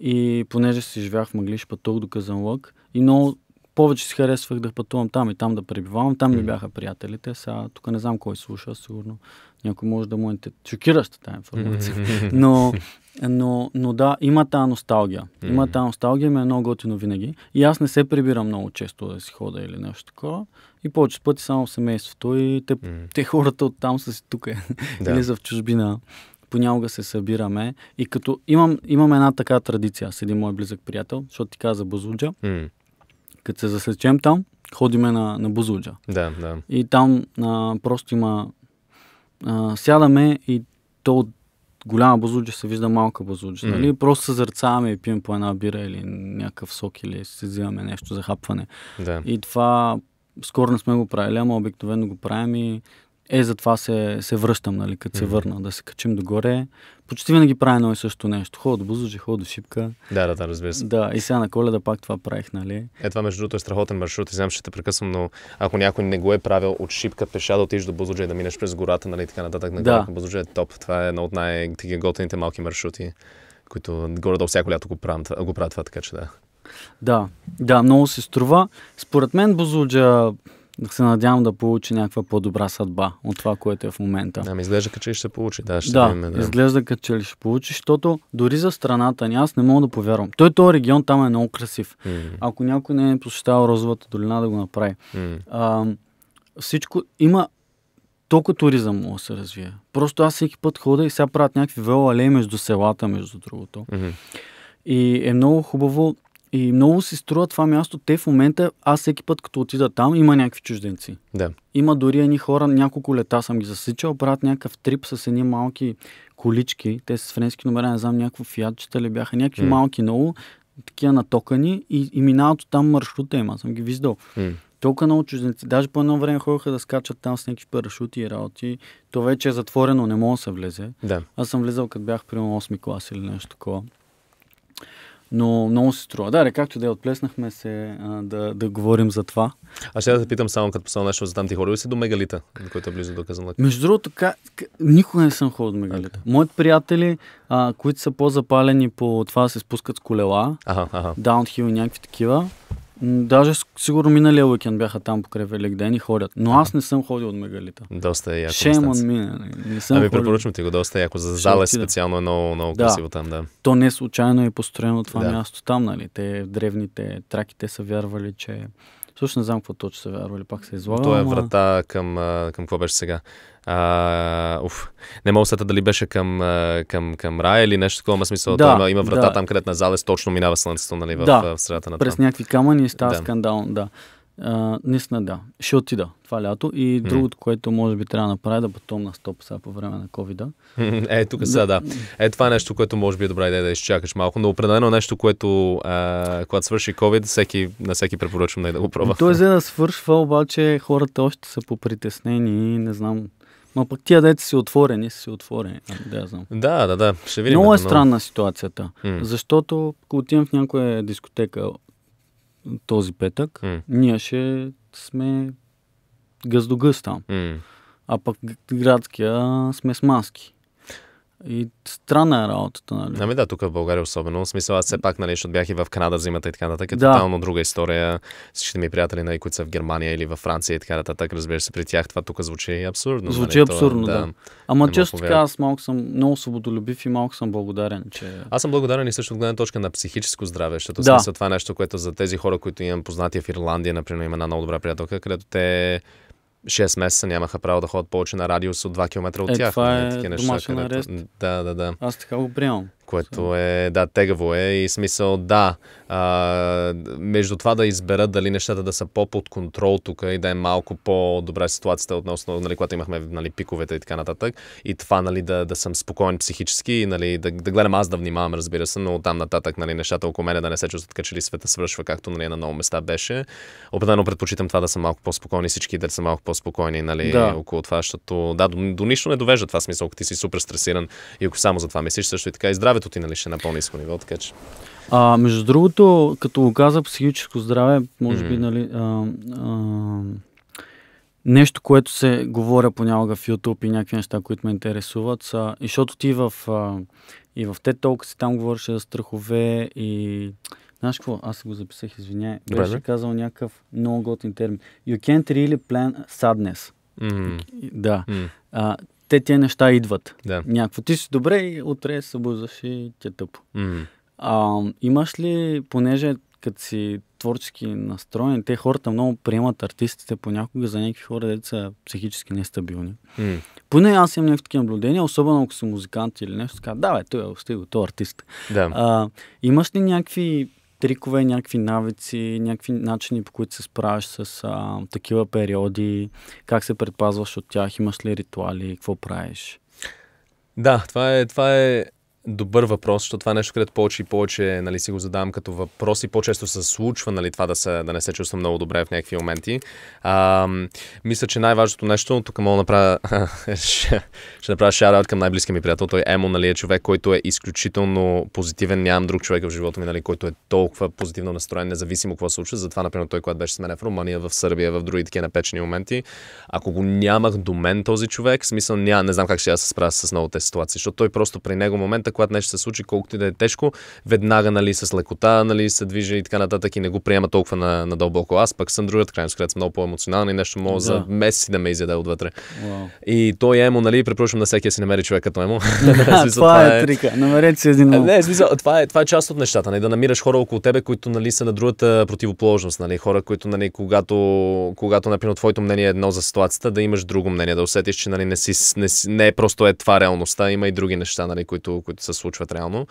A: И понеже си живях в Мъглиш, пътух до Казанлък и много повече си харесвах да пътувам там и там да пребивавам. Там ми бяха приятелите. Сега тук не знам кой слуша, сигурно някой може да му е шокираща тази информация. Но, но, но да, има тази носталгия. Има тази носталгия, ми е много готино винаги. И аз не се прибирам много често да си хода или нещо такова. И повече пъти само семейството и те, те хората оттам са си тук. Да. или са в чужбина понякога се събираме и като имам, имам една така традиция с един мой близък приятел, защото ти каза Базуджа. Като се засечем там, ходиме на, на Бузулджа. Да, да. И там а, просто има... А, сядаме и то от голяма базуджа се вижда малка базуджа. Mm. Mm-hmm. Нали? Просто се зърцаваме и пием по една бира или някакъв сок или си взимаме нещо за хапване. Да. И това скоро не сме го правили, ама обикновено го правим и е, затова се, се връщам, нали, като mm-hmm. се върна, да се качим догоре. Почти винаги прави едно и също нещо. Ходя до Бузуджи, ход до Шипка.
B: Да, да, да, разбира се. Да, и
A: сега на коледа пак това правих, нали?
B: Е, това между другото е страхотен маршрут и знам, че те прекъсвам, но ако някой не го е правил от Шипка пеша да отидеш до Бузуджи да минеш през гората, нали, така нататък, на да. Бузуджи е топ. Това е едно от най-готените малки маршрути, които горе-долу всяко лято го правят, го правят това, така че да.
A: Да, да, много се струва. Според мен Бузуджа се надявам да получи някаква по-добра съдба от това, което е в момента. Да,
B: ми изглежда като че ще получи. Да, ще да, имаме, да.
A: изглежда като че ли ще получи, защото дори за страната ни аз не мога да повярвам. Той този регион там е много красив. Mm. Ако някой не е посещавал Розовата долина да го направи. Mm. А, всичко има толкова туризъм мога да се развие. Просто аз всеки път хода и сега правят някакви велоалеи между селата, между другото. Mm-hmm. И е много хубаво и много си струва това място. Те в момента, аз всеки път като отида там, има някакви чужденци. Да. Има дори едни хора, няколко лета съм ги засичал, правят някакъв трип с едни малки колички. Те с френски номера, не знам, някакво фиатчета ли бяха, някакви mm. малки много, такива натокани и, и минават от там маршрута има. съм ги виждал. Mm. Толкова много чужденци. Даже по едно време ходиха да скачат там с някакви парашути и работи. То вече е затворено, не мога да се влезе. Да. Аз съм влезал, като бях примерно 8 клас или нещо такова но много се струва. Да, както да е, отплеснахме се а, да, да говорим за това.
B: А ще да те питам само като последно нещо задам ти хора ли си до мегалита, който е близо до Казанлък? Между
A: другото, ка... никога не съм ходил до мегалита. Okay. Моите приятели, а, които са по-запалени по това да се спускат с колела, ага, ага. даунхил и някакви такива, Даже сигурно миналия уикенд бяха там покрай Велик ден и ходят. Но аз не съм ходил от мегалита. Доста е яко. Шейман ми. Нали? Не съм ами препоръчвам ти го,
B: доста е яко. За зала е специално е много, много да. красиво там, да.
A: То не случайно е построено това да. място там, нали? Те древните траките са вярвали, че също не знам
B: какво точно се вярва или пак се излага. Това е врата към, към какво беше сега. А, уф, не мога сета дали беше към, към, към рая или нещо такова, смисъл. Да, има, има врата да. там, където на залез точно минава слънцето, нали, в, да, в средата на там. през някакви
A: камъни става да. скандал, да. Нисна, да. Ще отида това лято. И mm. другото, което може би трябва да направя, да пътувам на стоп сега по време на covid
B: Е, тук сега, да. Е, това е нещо, което може би е добра идея да изчакаш малко, но определено нещо, което а, когато свърши COVID, всеки, на всеки препоръчвам да го пробва. Той за
A: да свършва, обаче хората още са попритеснени и не знам. Ма пък тия деца си отворени, си отворени. Да, да, знам. да, да, да. Ще видим. Много е странна ситуацията, mm. защото ако отивам в някоя дискотека, този петък, mm. ние ще сме гъз там. Mm. А пък градския сме с маски. И странна е работата, нали?
B: Ами да, тук в България особено. В смисъл, аз все пак, нали, защото бях и в Канада зимата и така нататък. Е да. тотално друга история. Всичките ми приятели, нали, които са в Германия или във Франция и така нататък, разбира се, при тях това тук звучи абсурдно. Нали, звучи нали? абсурдно, това, да. да. Ама не често така, аз
A: малко съм много свободолюбив и малко съм благодарен, че.
B: Аз съм благодарен и също от гледна точка на психическо здраве, защото да. смисъл, това е нещо, което за тези хора, които имам познати в Ирландия, например, има една много добра приятелка, където те 6 месеца нямаха право да ходят повече на радиус от 2 км от е, тях. Това е нали, такива неща, където... Да, да, да. Аз така го приемам. Което е, да, тегаво е и смисъл, да, а, между това да изберат дали нещата да са по-под контрол тук и да е малко по-добра ситуацията относно, нали, когато имахме нали, пиковете и така нататък, и това нали, да, да съм спокоен психически и нали, да, да гледам аз да внимавам, разбира се, но там нататък нали, нещата около мене да не се чувстват, че ли света свършва, както нали, на много места беше. Определено предпочитам това да съм малко по-спокойни, всички да са малко по-спокойни нали, да. около това, защото да, до, до нищо не довежда това смисъл, ако ти си супер стресиран и ако само за това мислиш, също и така и здравето ти нали, ще е на по-низко ниво, така че.
A: А, между другото, като го каза психическо здраве, може mm-hmm. би, нали, а, а, нещо, което се говоря понякога в YouTube и някакви неща, които ме интересуват, са, и защото ти в, а, и в TED Talk си там говореше за страхове и Знаеш какво? Аз го записах, извиняй. Беше Добре. казал някакъв много готин термин. You can't really plan sadness. Mm. Да. Mm. А, те тия неща идват. Да. Някакво. Ти си добре и утре се събуждаш и ти е тъпо. Mm. А, имаш ли, понеже като си творчески настроен, те хората много приемат артистите понякога за някакви хора, де са психически нестабилни. Mm. Поне аз имам някакви такива наблюдения, особено ако си музикант или нещо, така, Да, бе, той е стига, той е артист. Да. А, имаш ли някакви трикове, някакви навици, някакви начини по които се справяш с а, такива периоди, как се предпазваш от тях, имаш ли ритуали, какво правиш?
B: Да, това е, това е добър въпрос, защото това е нещо, където повече и повече нали, си го задавам като въпрос и по-често се случва нали, това да, се, да не се чувствам много добре в някакви моменти. А, мисля, че най-важното нещо, тук мога да направя, ще, направя шараут към най-близкия ми приятел. Той Емо нали, е човек, който е изключително позитивен. Нямам друг човек в живота ми, нали, който е толкова позитивно настроен, независимо какво се случва. Затова, например, той, когато беше с мен е в Румъния, в Сърбия, в други такива напечени моменти, ако го нямах до мен този човек, смисъл, ня, не знам как ще я се справя с много тези ситуации, защото той просто при него момента, когато нещо се случи, колкото и да е тежко, веднага нали, с лекота нали, се движи и така нататък и не го приема толкова на, на дълбоко. Аз пък съм другата крайност, където съм много по-емоционален и нещо мога да. за месеци да ме изяде отвътре. Wow. И той е му, нали, препоръчвам на всеки да си намери човек като емо. това, това, е, е трика. Намерете си един е, Не, смисъл, това е, това е част от нещата. Нали, да намираш хора около тебе, които нали, са на другата противоположност. Нали, хора, които, нали, когато, когато, например, твоето мнение е едно за ситуацията, да имаш друго мнение, да усетиш, че нали, не, си, не, не е просто е това реалността, има и други неща, нали, които, които се случват реално.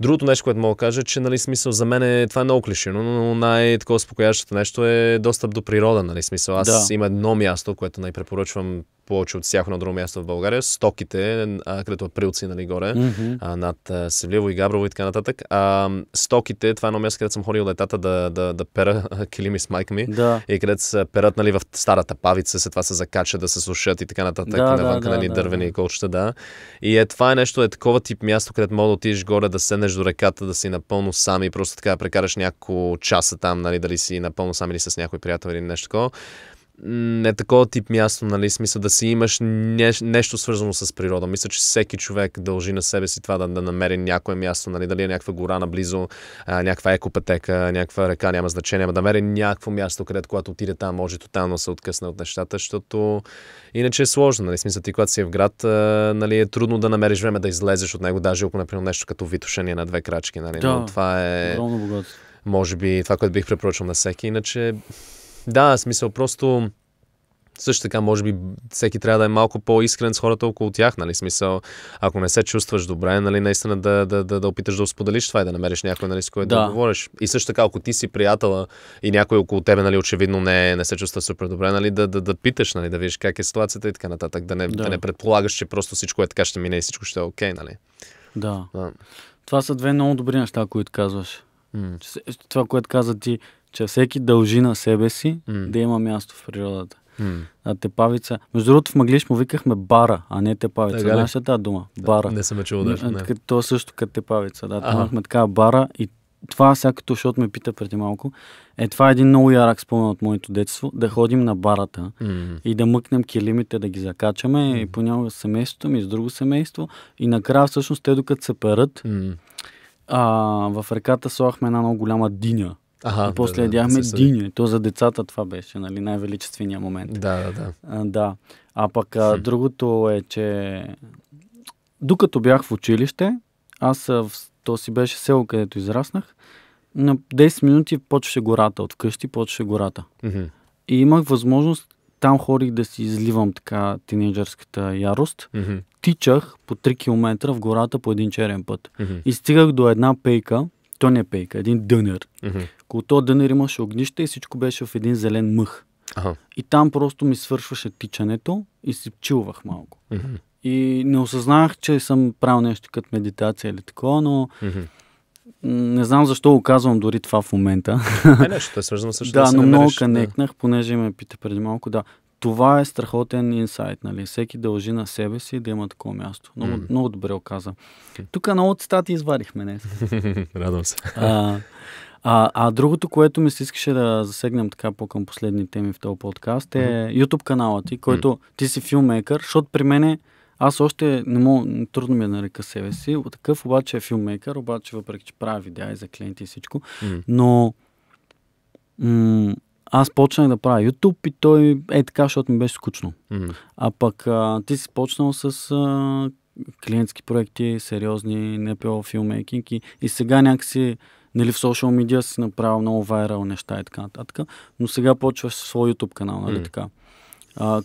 B: Другото нещо, което мога да кажа, че, нали, смисъл, за мен е, това е много клишено, но най-такова успокоящото нещо е достъп до природа, нали, смисъл. Аз да. има едно място, което най-препоръчвам повече от всяко на друго място в България, стоките, а, където от е Прилци, нали, горе, mm-hmm. а, над а, и Габрово и така нататък. А, стоките, това е едно място, където съм ходил летата да, да, да пера килими с майка ми. Да. И където се перат нали, в старата павица, след това се закача да се сушат и така нататък. Да, навън, да, нали, да, дървени да. колчета, да. И е, това е нещо, е такова тип място, където мога да отидеш горе, да седнеш до реката, да си напълно сам и просто така прекараш няколко часа там, нали, дали си напълно сам или с някой приятел или нещо такова не такова тип място, нали, смисъл да си имаш не, нещо свързано с природа. Мисля, че всеки човек дължи на себе си това да, да намери някое място, нали, дали е някаква гора наблизо, а, някаква екопатека, някаква река, няма значение, ама да намери някакво място, където когато отиде там, може тотално да се откъсне от нещата, защото иначе е сложно, нали, смисъл ти когато си е в град, а, нали, е трудно да намериш време да излезеш от него, даже ако, например, нещо като витушение на две крачки, нали, да, но това е... Може би това, което бих препоръчал на всеки, иначе да, смисъл просто също така, може би, всеки трябва да е малко по-искрен с хората около тях, нали? Смисъл, ако не се чувстваш добре, нали, наистина да, да, да, да опиташ да споделиш това и да намериш някой, нали, с който да. да говориш. И също така, ако ти си приятела и някой около тебе, нали, очевидно не, не се чувства супер добре, нали, да, да, да питаш, нали, да видиш как е ситуацията и така нататък. Да не, да. да не предполагаш, че просто всичко е така, ще мине и всичко ще е окей, okay, нали?
A: Да. да. Това са две много добри неща, които казваш. Mm. Това, което каза ти, че всеки дължи на себе си mm. да има място в природата. Mm. А тепавица. Между другото, в Маглиш му викахме бара, а не тепавица. Така Знаеш ли тази дума? Бара. Не, съм чул чувал даже. Не. То е също като тепавица. Да, имахме така бара и това сега като, защото ме пита преди малко, е това е един много ярък спомен от моето детство, да ходим на барата mm-hmm. и да мъкнем килимите, да ги закачаме mm-hmm. и понякога с семейството ми, с друго семейство и накрая всъщност те докато се перат, mm-hmm. а, в реката слагахме една много голяма диня Ага, и после да, ядяхме да, диня. То за децата това беше, нали, най-величествения момент. Да, да, да. А, да. а пък а, хм. другото е, че докато бях в училище, аз в... то си беше село, където израснах, на 10 минути почваше гората, от къщи почваше гората. Mm-hmm. И имах възможност, там хорих да си изливам така тинейджърската ярост. Mm-hmm. Тичах по 3 км в гората по един черен път. Mm-hmm. И стигах до една пейка, то не е пейка, е един дънер. Mm-hmm. Около този дънер имаше огнище и всичко беше в един зелен мъх. Ага. И там просто ми свършваше тичането и си чилвах малко. Mm-hmm. И не осъзнах, че съм правил нещо като медитация или такова, но mm-hmm. не знам защо го казвам дори това в момента. Е, нещо е свързано също. да, да но много канекнах, да. понеже ме пита преди малко, да това е страхотен инсайт, нали? Всеки дължи на себе си да има такова място. Много, mm. много добре оказа. Тук много цитати извадихме днес. Радвам се. А, а, а другото, което ми се искаше да засегнем така по-към последни теми в този подкаст е mm-hmm. YouTube канала ти, който mm-hmm. ти си филмейкър, защото при мен аз още не мога, трудно ми е да нарека себе си, такъв обаче е филмейкър, обаче въпреки, че прави видеа и за клиенти и всичко, mm-hmm. но м- аз почнах да правя YouTube и той е така, защото ми беше скучно. Mm-hmm. А пък а, ти си почнал с а, клиентски проекти, сериозни, НПО, филмейкинг и, и сега някакси нали, в социал медиа си направил много вайрал неща и така нататък, но сега почваш своя YouTube канал, нали mm. така. А,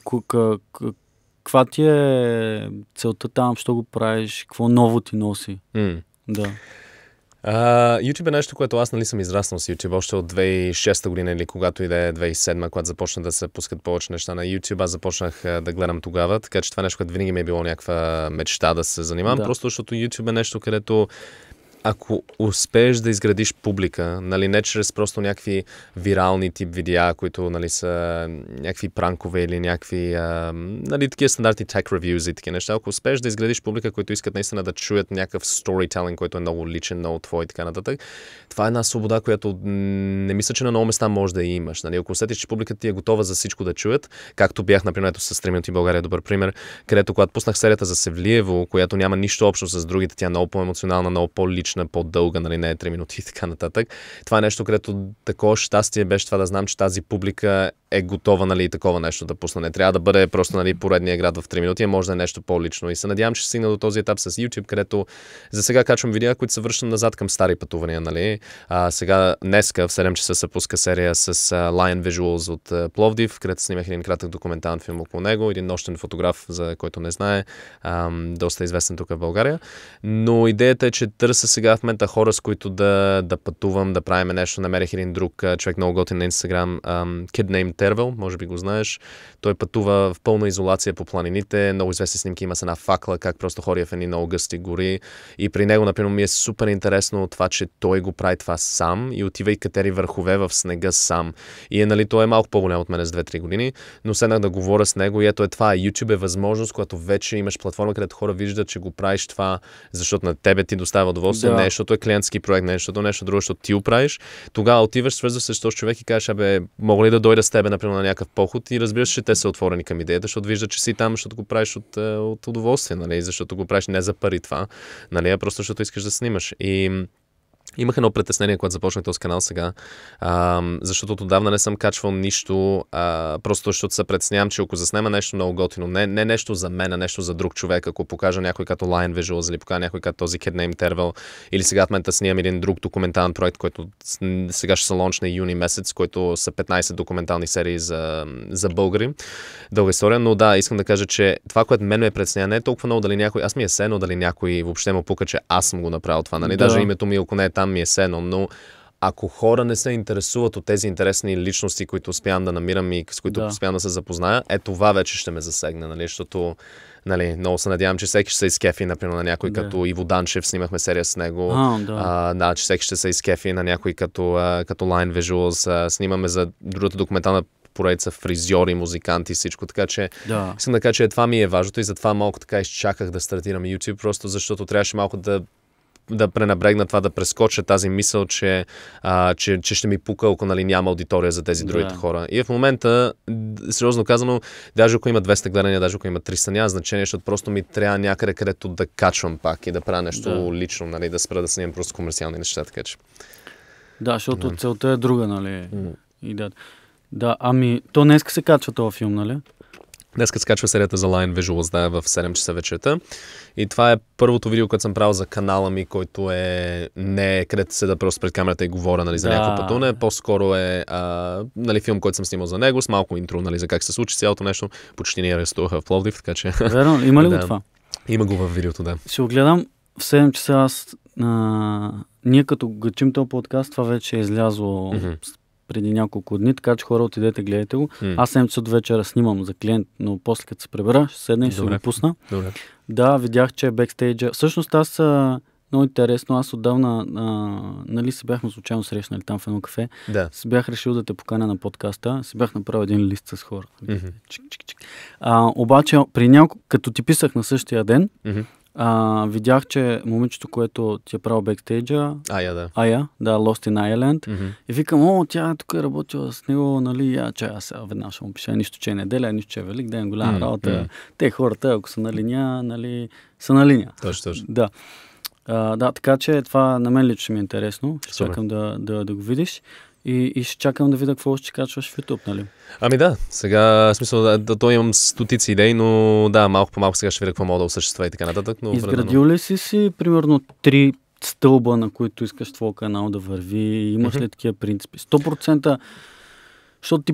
A: каква ти е
B: целта там, що го правиш, какво ново ти носи? Mm. Да. А, YouTube е нещо, което аз нали съм израснал с YouTube още от 2006 година или когато иде 2007, когато започна да се пускат повече неща на YouTube, аз започнах да гледам тогава, така че това е нещо, което винаги ми е било някаква мечта да се занимавам, да. просто защото YouTube е нещо, където ако успееш да изградиш публика, нали, не чрез просто някакви вирални тип видеа, които нали, са някакви пранкове или някакви а, нали, такива стандарти tech reviews и такива неща, ако успееш да изградиш публика, които искат наистина да чуят някакъв storytelling, който е много личен, много твой и така нататък, това е една свобода, която не мисля, че на много места може да я имаш. Нали. Ако усетиш, че публиката ти е готова за всичко да чуят, както бях, например, ето с 3 и България, е добър пример, където когато пуснах серията за Севлиево, която няма нищо общо с другите, тя е много по-емоционална, много по-лична, по-динамична, по-дълга, нали, не е 3 минути и така нататък. Това е нещо, където такова щастие беше това да знам, че тази публика е готова нали, такова нещо да пусне. Не трябва да бъде просто нали, поредния град в 3 минути, а може да е нещо по-лично. И се надявам, че ще стигна до този етап с YouTube, където за сега качвам видеа, които се връщам назад към стари пътувания. Нали. А, сега днеска в 7 часа се пуска серия с uh, Lion Visuals от uh, Пловдив, където снимах един кратък документален филм около него, един нощен фотограф, за който не знае, ам, доста известен тук в България. Но идеята е, че търся сега в момента хора, с които да, да пътувам, да правим нещо. Намерих един друг човек много готин на Instagram, um, Kid Named interwał, možda bi ga znaš, Той пътува в пълна изолация по планините. Много известни снимки има с една факла, как просто ходи в едни много гъсти гори. И при него, например, ми е супер интересно това, че той го прави това сам и отива и катери върхове в снега сам. И е, нали, той е малко по-голям от мен с 2-3 години, но седнах да говоря с него и ето е това. YouTube е възможност, която вече имаш платформа, където хора виждат, че го правиш това, защото на тебе ти доставя удоволствие, да. не е, защото е клиентски проект, не е, защото нещо друго, защото ти го правиш. Тогава отиваш, свързваш се с този човек и кажеш, абе, мога ли да дойда с тебе, например, на някакъв поход и разбираш, че те са отворени към идеята, защото виждат, че си там, защото го правиш от, е, от удоволствие, нали? защото го правиш не за пари това, нали? а просто защото искаш да снимаш. И Имах едно притеснение, когато започнах този канал сега, а, защото отдавна не съм качвал нищо, а, просто защото се предснявам, че ако заснема нещо много готино, не, не нещо за мен, а нещо за друг човек, ако покажа някой като Lion Visuals или покажа някой като този Kid Name Tervel, или сега в момента снимам един друг документален проект, който сега ще се лончне юни месец, който са 15 документални серии за, за българи. Дълга история, но да, искам да кажа, че това, което мен ме е предснява, не е толкова много дали някой, аз ми е сено дали някой въобще му пука, че аз съм го направил това, нали? Да. Даже името ми, ако не е там ми е сено, но ако хора не се интересуват от тези интересни личности, които успявам да намирам и с които да. успявам да се запозная, е това вече ще ме засегне, нали? Защото нали, много се надявам, че всеки ще се изкефи, например, на някой да. като Иво Данчев, снимахме серия с него. А, да. А, да, че всеки ще се изкефи на някой като, а, като Line Visuals. А, снимаме за другата документална поредица фризьори, музиканти и всичко. Така че да. искам да кажа, че това ми е важното и затова малко така изчаках да стартирам YouTube, просто защото трябваше малко да да пренабрегна това, да прескоча тази мисъл, че, а, че, че ще ми пука, ако нали, няма аудитория за тези другите да. хора. И в момента, сериозно казано, даже ако има 200 гледания, даже ако има 300, няма значение, защото просто ми трябва някъде, където да качвам пак и да правя нещо да. лично, нали, да спра да снимам просто комерциални неща, така че.
A: Да, защото да. целта е друга, нали? Mm. И да. да, ами, то днес се качва този филм, нали?
B: Днес скачва серията за Line Visuals, да, в 7 часа вечерта. И това е първото видео, което съм правил за канала ми, който е не е където седа просто пред камерата и говоря нали, за да. някакво пътуване, по-скоро е а, нали, филм, който съм снимал за него, с малко интро, нали, за как се случи цялото нещо. Почти ни арестуваха в Пловдив, така че... Верно, има ли да, го това?
A: Има го в видеото, да. Ще го гледам в 7 часа аз... А, ние като гачим този подкаст, това вече е излязло mm-hmm преди няколко дни, така че хора отидете, гледайте го. Аз 7 часа вечера снимам за клиент, но после като се пребера, ще седна и ще го пусна. Добре. Да, видях, че е бекстейджа. Всъщност аз много интересно, аз отдавна, а, нали се бяхме случайно срещнали там в едно кафе, да. си бях решил да те поканя на подкаста, си бях направил един лист с хора. Mm-hmm. Чик, чик, чик. А, обаче, при няко... като ти писах на същия ден, mm-hmm а, видях, че момичето, което ти е правил бекстейджа... Ая, да. Ая, да, Lost in Ireland. Mm-hmm. И викам, о, тя тук е работила с него, нали, я, че аз веднага ще му пиша, нищо, че е неделя, нищо, че е велик ден, голяма mm-hmm. работа. Те хората, ако са на линия, нали, са на линия. Точно, точно. Да. А, да, така че това на мен лично ми е интересно. Ще чакам да, да, да го видиш. И, и ще чакам да видя какво ще качваш в YouTube, нали?
B: Ами да, сега, в смисъл, да, да, то имам стотици идеи, но да, малко по малко сега ще видя какво мога да осъществя и така нататък. Но Изградил е
A: ли си си, примерно, три стълба, на които искаш твой канал да върви? Имаш ли такива принципи? 100%, защото ти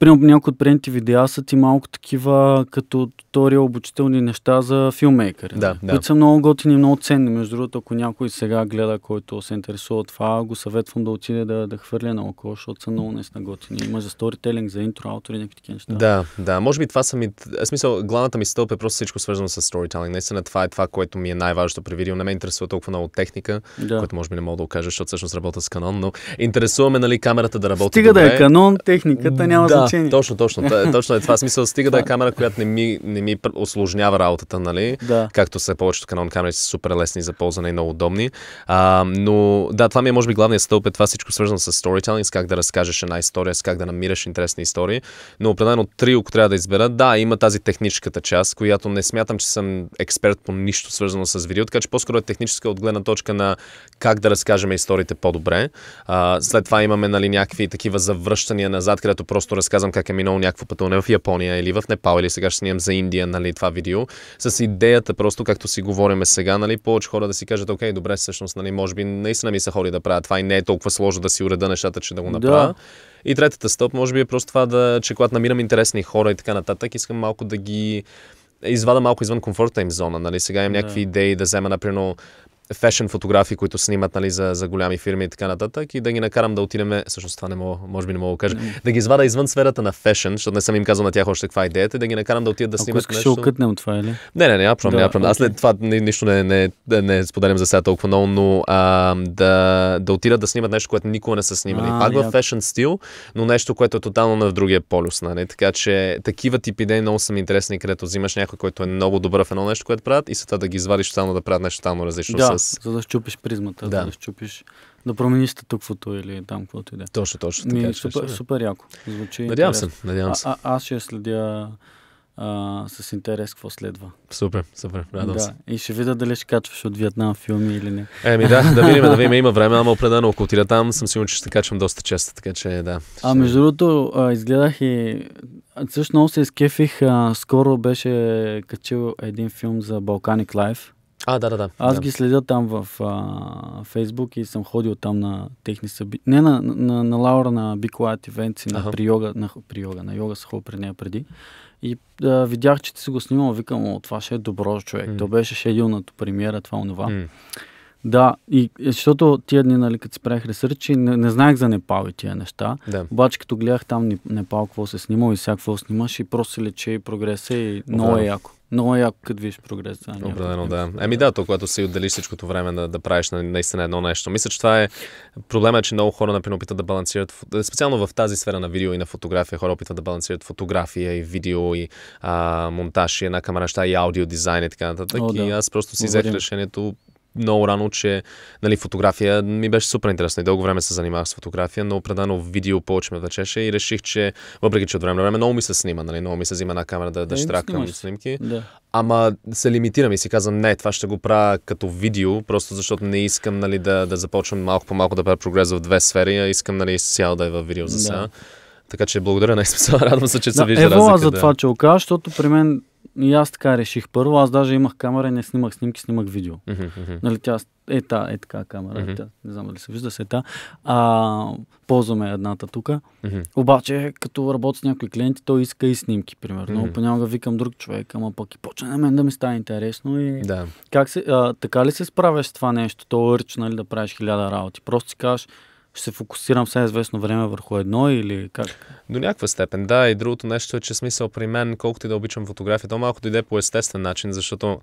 A: Примерно някои от предните видеа са ти малко такива като туториал обучителни неща за филмейкъри, нали? да, да. които са много готини, много ценни. Между другото, ако някой сега гледа, който се интересува от това, го съветвам да отиде да, да хвърля на око, защото са много наистина готини. Има за сторителинг, за интро,
B: автори, някакви такива неща. Да, да. Може би това са ми... В смисъл, главната ми стълб е просто всичко свързано с сторителинг. Наистина това е това, което ми е най-важното при видео. Не ме интересува толкова много техника, да. което може би не мога да окажа, защото всъщност работя с канон, но интересуваме нали камерата да работи. Стига добре. да е канон,
A: техниката няма да значение.
B: Точно, точно. точно е това. Смисъл, стига да е камера, която не ми, не ми осложнява работата, нали? Да. Както са повечето канон камери са супер лесни за ползване и много удобни. А, но да, това ми е може би главният стълб е това всичко свързано с storytelling, с как да разкажеш една история, с как да намираш интересни истории. Но определено три, ако трябва да избера, да, има тази техническата част, която не смятам, че съм експерт по нищо свързано с видео, така че по-скоро е техническа от гледна точка на как да разкажем историите по-добре. А, след това имаме нали, някакви такива завръщания назад, където просто разказваме разказвам как е минало някакво пътуване в Япония или в Непал, или сега ще снимам за Индия, нали, това видео, с идеята просто, както си говориме сега, нали, повече хора да си кажат, окей, добре, всъщност, нали, може би наистина ми са ходи да правя това и не е толкова сложно да си уреда нещата, че да го направя. Да. И третата стъп, може би е просто това да, че когато намирам интересни хора и така нататък, искам малко да ги извада малко извън комфорта им зона. Нали? Сега имам някакви идеи да взема, например, фешен фотографи, които снимат нали, за, за голями фирми и така нататък и да ги накарам да отидем, всъщност това не мога, може би не мога да кажа, mm. да ги извада извън сферата на фешен, защото не съм им казал на тях още каква е идеята, да ги накарам да отидат да снимат Ако нещо. Ще
A: окътнем това, или? Не, не, не, няма проблем, да, няма проблем. Okay. Аз след
B: това ни, нищо не, не, не, не споделям за сега толкова много, но а, да, да отидат да снимат нещо, което никога не са снимали. Пак в фешен стил, но нещо, което е тотално на другия полюс. Нали? Така че такива тип идеи много са интересни, където взимаш някой, който е много добър в едно нещо, което правят и след това да ги извадиш тотално да правят нещо там различно да. с
A: за да щупиш призмата, да. да щупиш, да промениш статуквото или там каквото и да е. Точно, точно. Така, Ми, супер, ще, супер яко. Звучи надявам интерес. се, надявам се. А, а, аз ще следя а, с интерес какво следва. Супер, супер, радвам да. се. И ще видя дали ще качваш от Виетнам филми или не. Еми да, да видим, да видим,
B: има време, ама определено, ако тира там, съм сигурен, че ще качвам доста често, така че да.
A: А между другото, изгледах и също много се изкефих, а, скоро беше качил един филм за Balkanic Life а, да, да, да. Аз да. ги следя там в а, Фейсбук и съм ходил там на техни събития. Не на, на, на, на Лаура, на Биколат Ивенци, на ага. йога, на, при йога, на йога са ходил при нея преди. И а, видях, че ти си го снимал, викам, о, това ще е добро човек. Mm. То беше е на премиера, това, онова. Mm. Да, и е, защото тия дни, нали, като си правих ресърчи, не, не знаех за Непал и тия неща. Да. Обаче, като гледах там Непал, какво се е снимал и сега какво снимаш, и просто се лече и прогреса и много да. е яко много яко, като виж прогрес.
B: Определено, да. Еми да, то, когато си отделиш всичкото време да, да правиш на, наистина едно нещо. Мисля, че това е проблема, е, че много хора, например, опитат да балансират, специално в тази сфера на видео и на фотография, хора опитват да балансират фотография и видео и а, монтаж и една камера неща и аудио дизайн и така нататък. О, да. И аз просто си взех решението много рано, че нали, фотография ми беше супер интересна и дълго време се занимавах с фотография, но определено видео повече ме влечеше и реших, че въпреки, че от време на време много ми се снима, нали, много ми се взима една камера да, да, да е, штракам снимки, да. ама се лимитирам и си казвам, не, това ще го правя като видео, просто защото не искам нали, да, да започвам малко по малко да правя прогрес в две сфери, а искам нали, цяло да е в видео за сега. Да. Така че благодаря, най-смисъл, радвам се, че се вижда Ево, разлика. за да. това,
A: че окажа, защото при мен и аз така реших първо. Аз даже имах камера и не снимах снимки, снимах видео. Mm-hmm. Нали, тя е, та, е така камера. Mm-hmm. Тя, не знам дали се вижда, се е та. А, ползваме едната тук. Mm-hmm. Обаче, като работя с някои клиенти, той иска и снимки, примерно. Mm-hmm. Понякога викам друг човек, ама пък и почне на мен да ми стане интересно. И... Да. Как се, а, така ли се справяш с това нещо, то ръч, нали, да правиш хиляда работи? Просто
B: си кажеш, ще се фокусирам все известно време върху едно или как? До някаква степен, да. И другото нещо е, че смисъл при мен, колкото и да обичам фотографията, то малко дойде по естествен начин, защото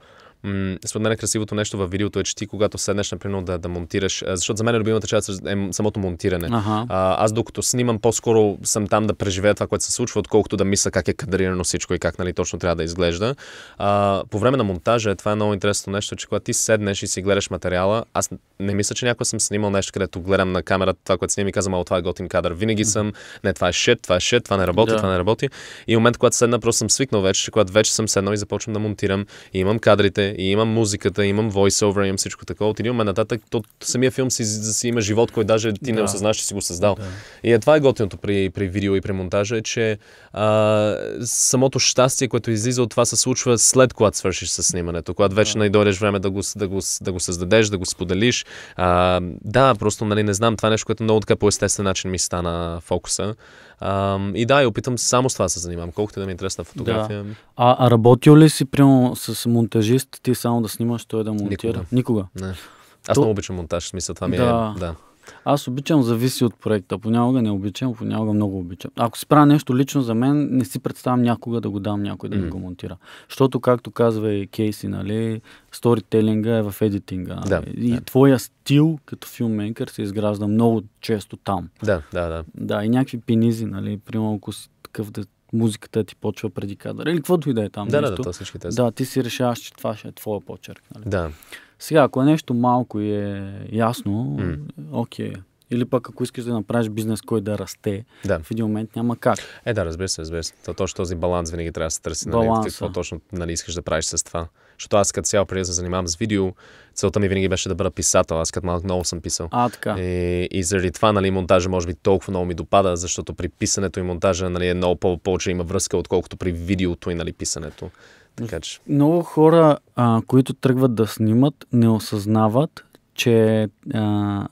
B: според мен красивото нещо във видеото е, че ти когато седнеш, например, да, да монтираш, защото за мен е любимата част е самото монтиране. Ага. А, аз докато снимам, по-скоро съм там да преживея това, което се случва, отколкото да мисля как е кадрирано всичко и как нали, точно трябва да изглежда. А, по време на монтажа, е, това е много интересно нещо, че когато ти седнеш и си гледаш материала, аз не мисля, че някой съм снимал нещо, където гледам на камерата това, което снимам и казвам, а това е готин кадър. Винаги съм, не, това е шет, това е шет, това не работи, да. това не работи. И в момент, когато седна, просто съм свикнал вече, че когато вече съм седнал и започвам да монтирам, и имам кадрите, и имам музиката, и имам voice-over, имам всичко такова. От един момент нататък, то, самия филм си, си има живот, който даже ти да. не осъзнаш, че си го създал. Да. И е, това е готиното при, при видео и при монтажа, е, че а, самото щастие, което излиза от това, се случва след когато свършиш с снимането, когато вече да. найдореш време да го, да, го, да го създадеш, да го споделиш. А, да, просто нали, не знам, това е нещо, което много така по естествен начин ми стана фокуса и да, и опитам само с това да се занимавам, колкото да ми е интересна фотография. Да.
A: А, а работил ли си прямо с монтажист, ти само да снимаш, той да монтира? Никога. Никога. Не.
B: Аз То... много обичам монтаж, смисъл това ми да. е... Да.
A: Аз обичам, зависи от проекта. Понякога не обичам, понякога много обичам. Ако си правя нещо лично за мен, не си представям някога да го дам някой да mm. го монтира. Защото, както казва и Кейси, нали, сторителинга е в едитинга. Да, нали? да. И да. твоя стил като филмейкър се изгражда много често там. Да, да, да. Да, и някакви пенизи, нали, примерно ако си такъв да музиката ти почва преди кадър или каквото и да е там. Да, нещо. да, да, всички тези. Да, ти си решаваш, че това ще е твоя почерк. Нали? Да. Сега, ако е нещо малко и е ясно, окей. Mm. Okay. Или пък ако искаш да направиш бизнес, който да расте, да. в един момент няма как.
B: Е, да, разбира се, разбира се. То, точно този баланс винаги трябва да се търси. Нали? Баланса. Нали, какво точно нали, искаш да правиш с това? Защото аз като цяло преди да се занимавам с видео, целта ми винаги беше да бъда писател. Аз като малък много съм писал. А, така. И, и заради това, нали, монтажа може би толкова много ми допада, защото при писането и монтажа нали, е много повече има връзка, отколкото при видеото и нали, писането. Така че.
A: Много хора, а, които тръгват да снимат, не осъзнават, че а,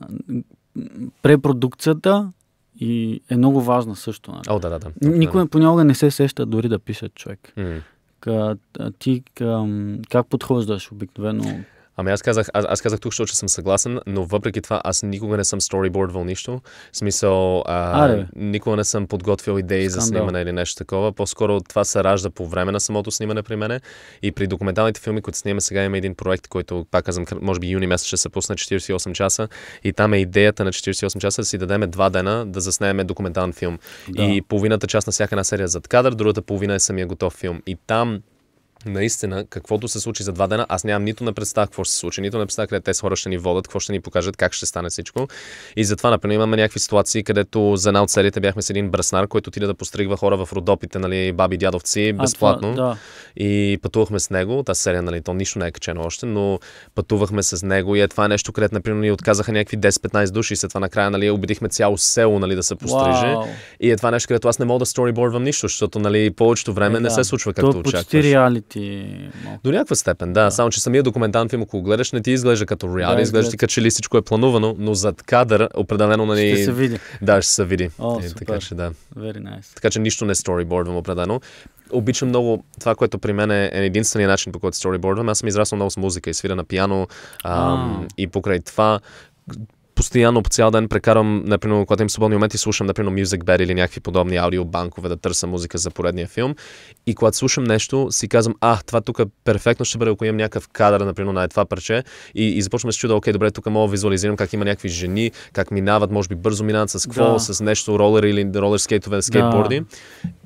A: препродукцията и е много важна също. Нали? О, да, да, да. Никой да. понякога не се сеща дори да пише човек. Mm. Къ, ти към, как подхождаш
B: обикновено Ами аз казах, аз, аз казах тук, че съм съгласен, но въпреки това аз никога не съм сторибордвал нищо. В смисъл, а, а никога не съм подготвил идеи Скандал. за снимане или нещо такова. По-скоро това се ражда по време на самото снимане при мене. И при документалните филми, които снимаме сега, има един проект, който, пак казвам, може би юни месец ще се пусне 48 часа. И там е идеята на 48 часа да си дадем два дена да заснеме документален филм. Да. И половината част на всяка една серия е зад кадър, другата половина е самия готов филм. И там наистина, каквото се случи за два дена, аз нямам нито на представа какво ще се случи, нито на представа къде тези хора ще ни водят, какво ще ни покажат, как ще стане всичко. И затова, например, имаме някакви ситуации, където за една от целите бяхме с един браснар, който отиде да постригва хора в родопите, нали, баби дядовци, безплатно. А, това, да. И пътувахме с него. Тази серия, нали, то нищо не е качено още, но пътувахме с него и е това е нещо, където, например, ни отказаха някакви 10-15 души и след това накрая, нали, убедихме цяло село, нали, да се постриже. Wow. И е това нещо, където аз не мога да сториборвам нищо, защото, нали, повечето време е, да. не се случва е както очаквах ти... Малко... До някаква степен, да. да. Само, че самия документален филм, ако гледаш, не ти изглежда като реал, да, изглежда ти като че ли всичко е планувано, но зад кадър определено на ни... Ще се види. Да, ще се види. О, е, супер. Така че да. Very nice. Така че нищо не сторибордвам определено. Обичам много това, което при мен е, е единствения начин, по който сторибордвам. Аз съм израснал много с музика и свира на пиано. Ам, а. И покрай това постоянно по цял ден прекарам, например, когато имам свободни моменти, слушам, например, Music Bed или някакви подобни аудиобанкове да търся музика за поредния филм. И когато слушам нещо, си казвам, а, това тук е перфектно ще бъде, ако имам някакъв кадър, например, на това парче. И, и започвам да се чуда, окей, добре, тук мога да визуализирам как има някакви жени, как минават, може би бързо минават с какво, да. с нещо, ролер или ролер скейтове, скейтборди. Да.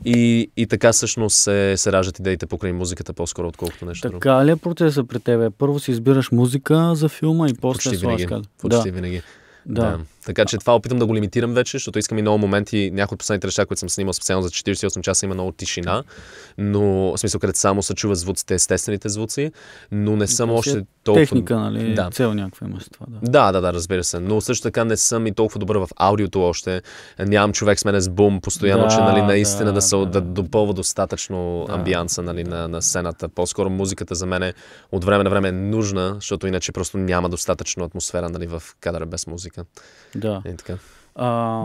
B: И, и така всъщност се, се раждат идеите покрай музиката по-скоро, отколкото нещо така друго. Така
A: ли е процесът при тебе? Първо си избираш музика за филма и после Почти винаги. Почти да. винаги. Да.
B: Така че това опитам да го лимитирам вече, защото искам и много моменти, някои от последните неща, които съм снимал специално за 48 часа, има много тишина, но в смисъл, където само се чуват звуците, естествените звуци, но не съм е още е толкова... Техника, нали? Да. Цел някаква има с това. Да. да, да, да, разбира се. Но също така не съм и толкова добър в аудиото още. Нямам човек с мене с бум постоянно, да, че нали, наистина да, да, се, да, да допълва достатъчно да. амбианса нали, на, на сцената. По-скоро музиката за мен е от време на време е нужна, защото иначе просто няма достатъчно атмосфера нали, в кадъра без музика.
A: Да. Е, така. А,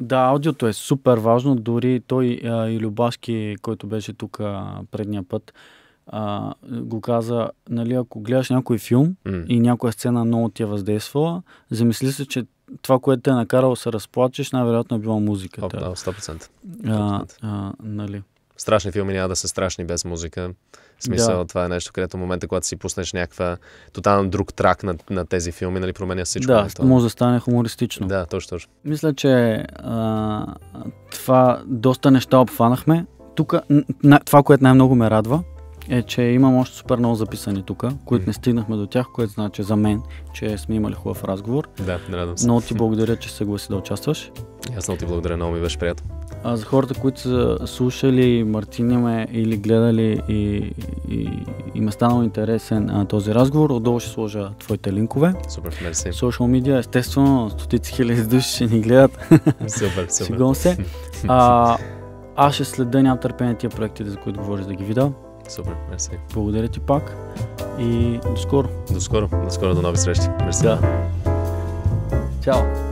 A: да, аудиото е супер важно. Дори той а, и Любашки, който беше тук предния път, а, го каза, нали, ако гледаш някой филм mm. и някоя сцена много ти е въздействала, замисли се, че това, което те е накарало се разплачеш, най-вероятно е била музиката. да, 100%. 100%.
B: А, а, нали. Страшни филми няма да са страшни без музика. В смисъл, да. това е нещо, където в е момента, когато си пуснеш някаква тотално друг трак на, на тези филми, нали, променя всичко. Да, нали, това. може да
A: стане хумористично.
B: Да, точно, точно.
A: Мисля, че а, това доста неща обхванахме. Тук това, което най-много ме радва, е, че имам още супер много записани тук, които не стигнахме до тях, което значи за мен, че сме имали хубав разговор. Да, радвам се. Много ти благодаря, че се съгласи да участваш. Аз много ти благодаря, много ми беше приятно. А за хората, които са слушали Мартиня ме или гледали и, и, и ме станал интересен а, този разговор, отдолу ще сложа твоите линкове. Супер, мерси. Social media, естествено, стотици хиляди души ще ни гледат. Супер, супер. Сигурно се. А, аз ще следя нямам търпение тия проекти, за които говориш да ги видя. Супер, мерси. Благодаря ти пак и
B: до скоро. До скоро, до скоро, до нови срещи. Мерси. Да. Чао.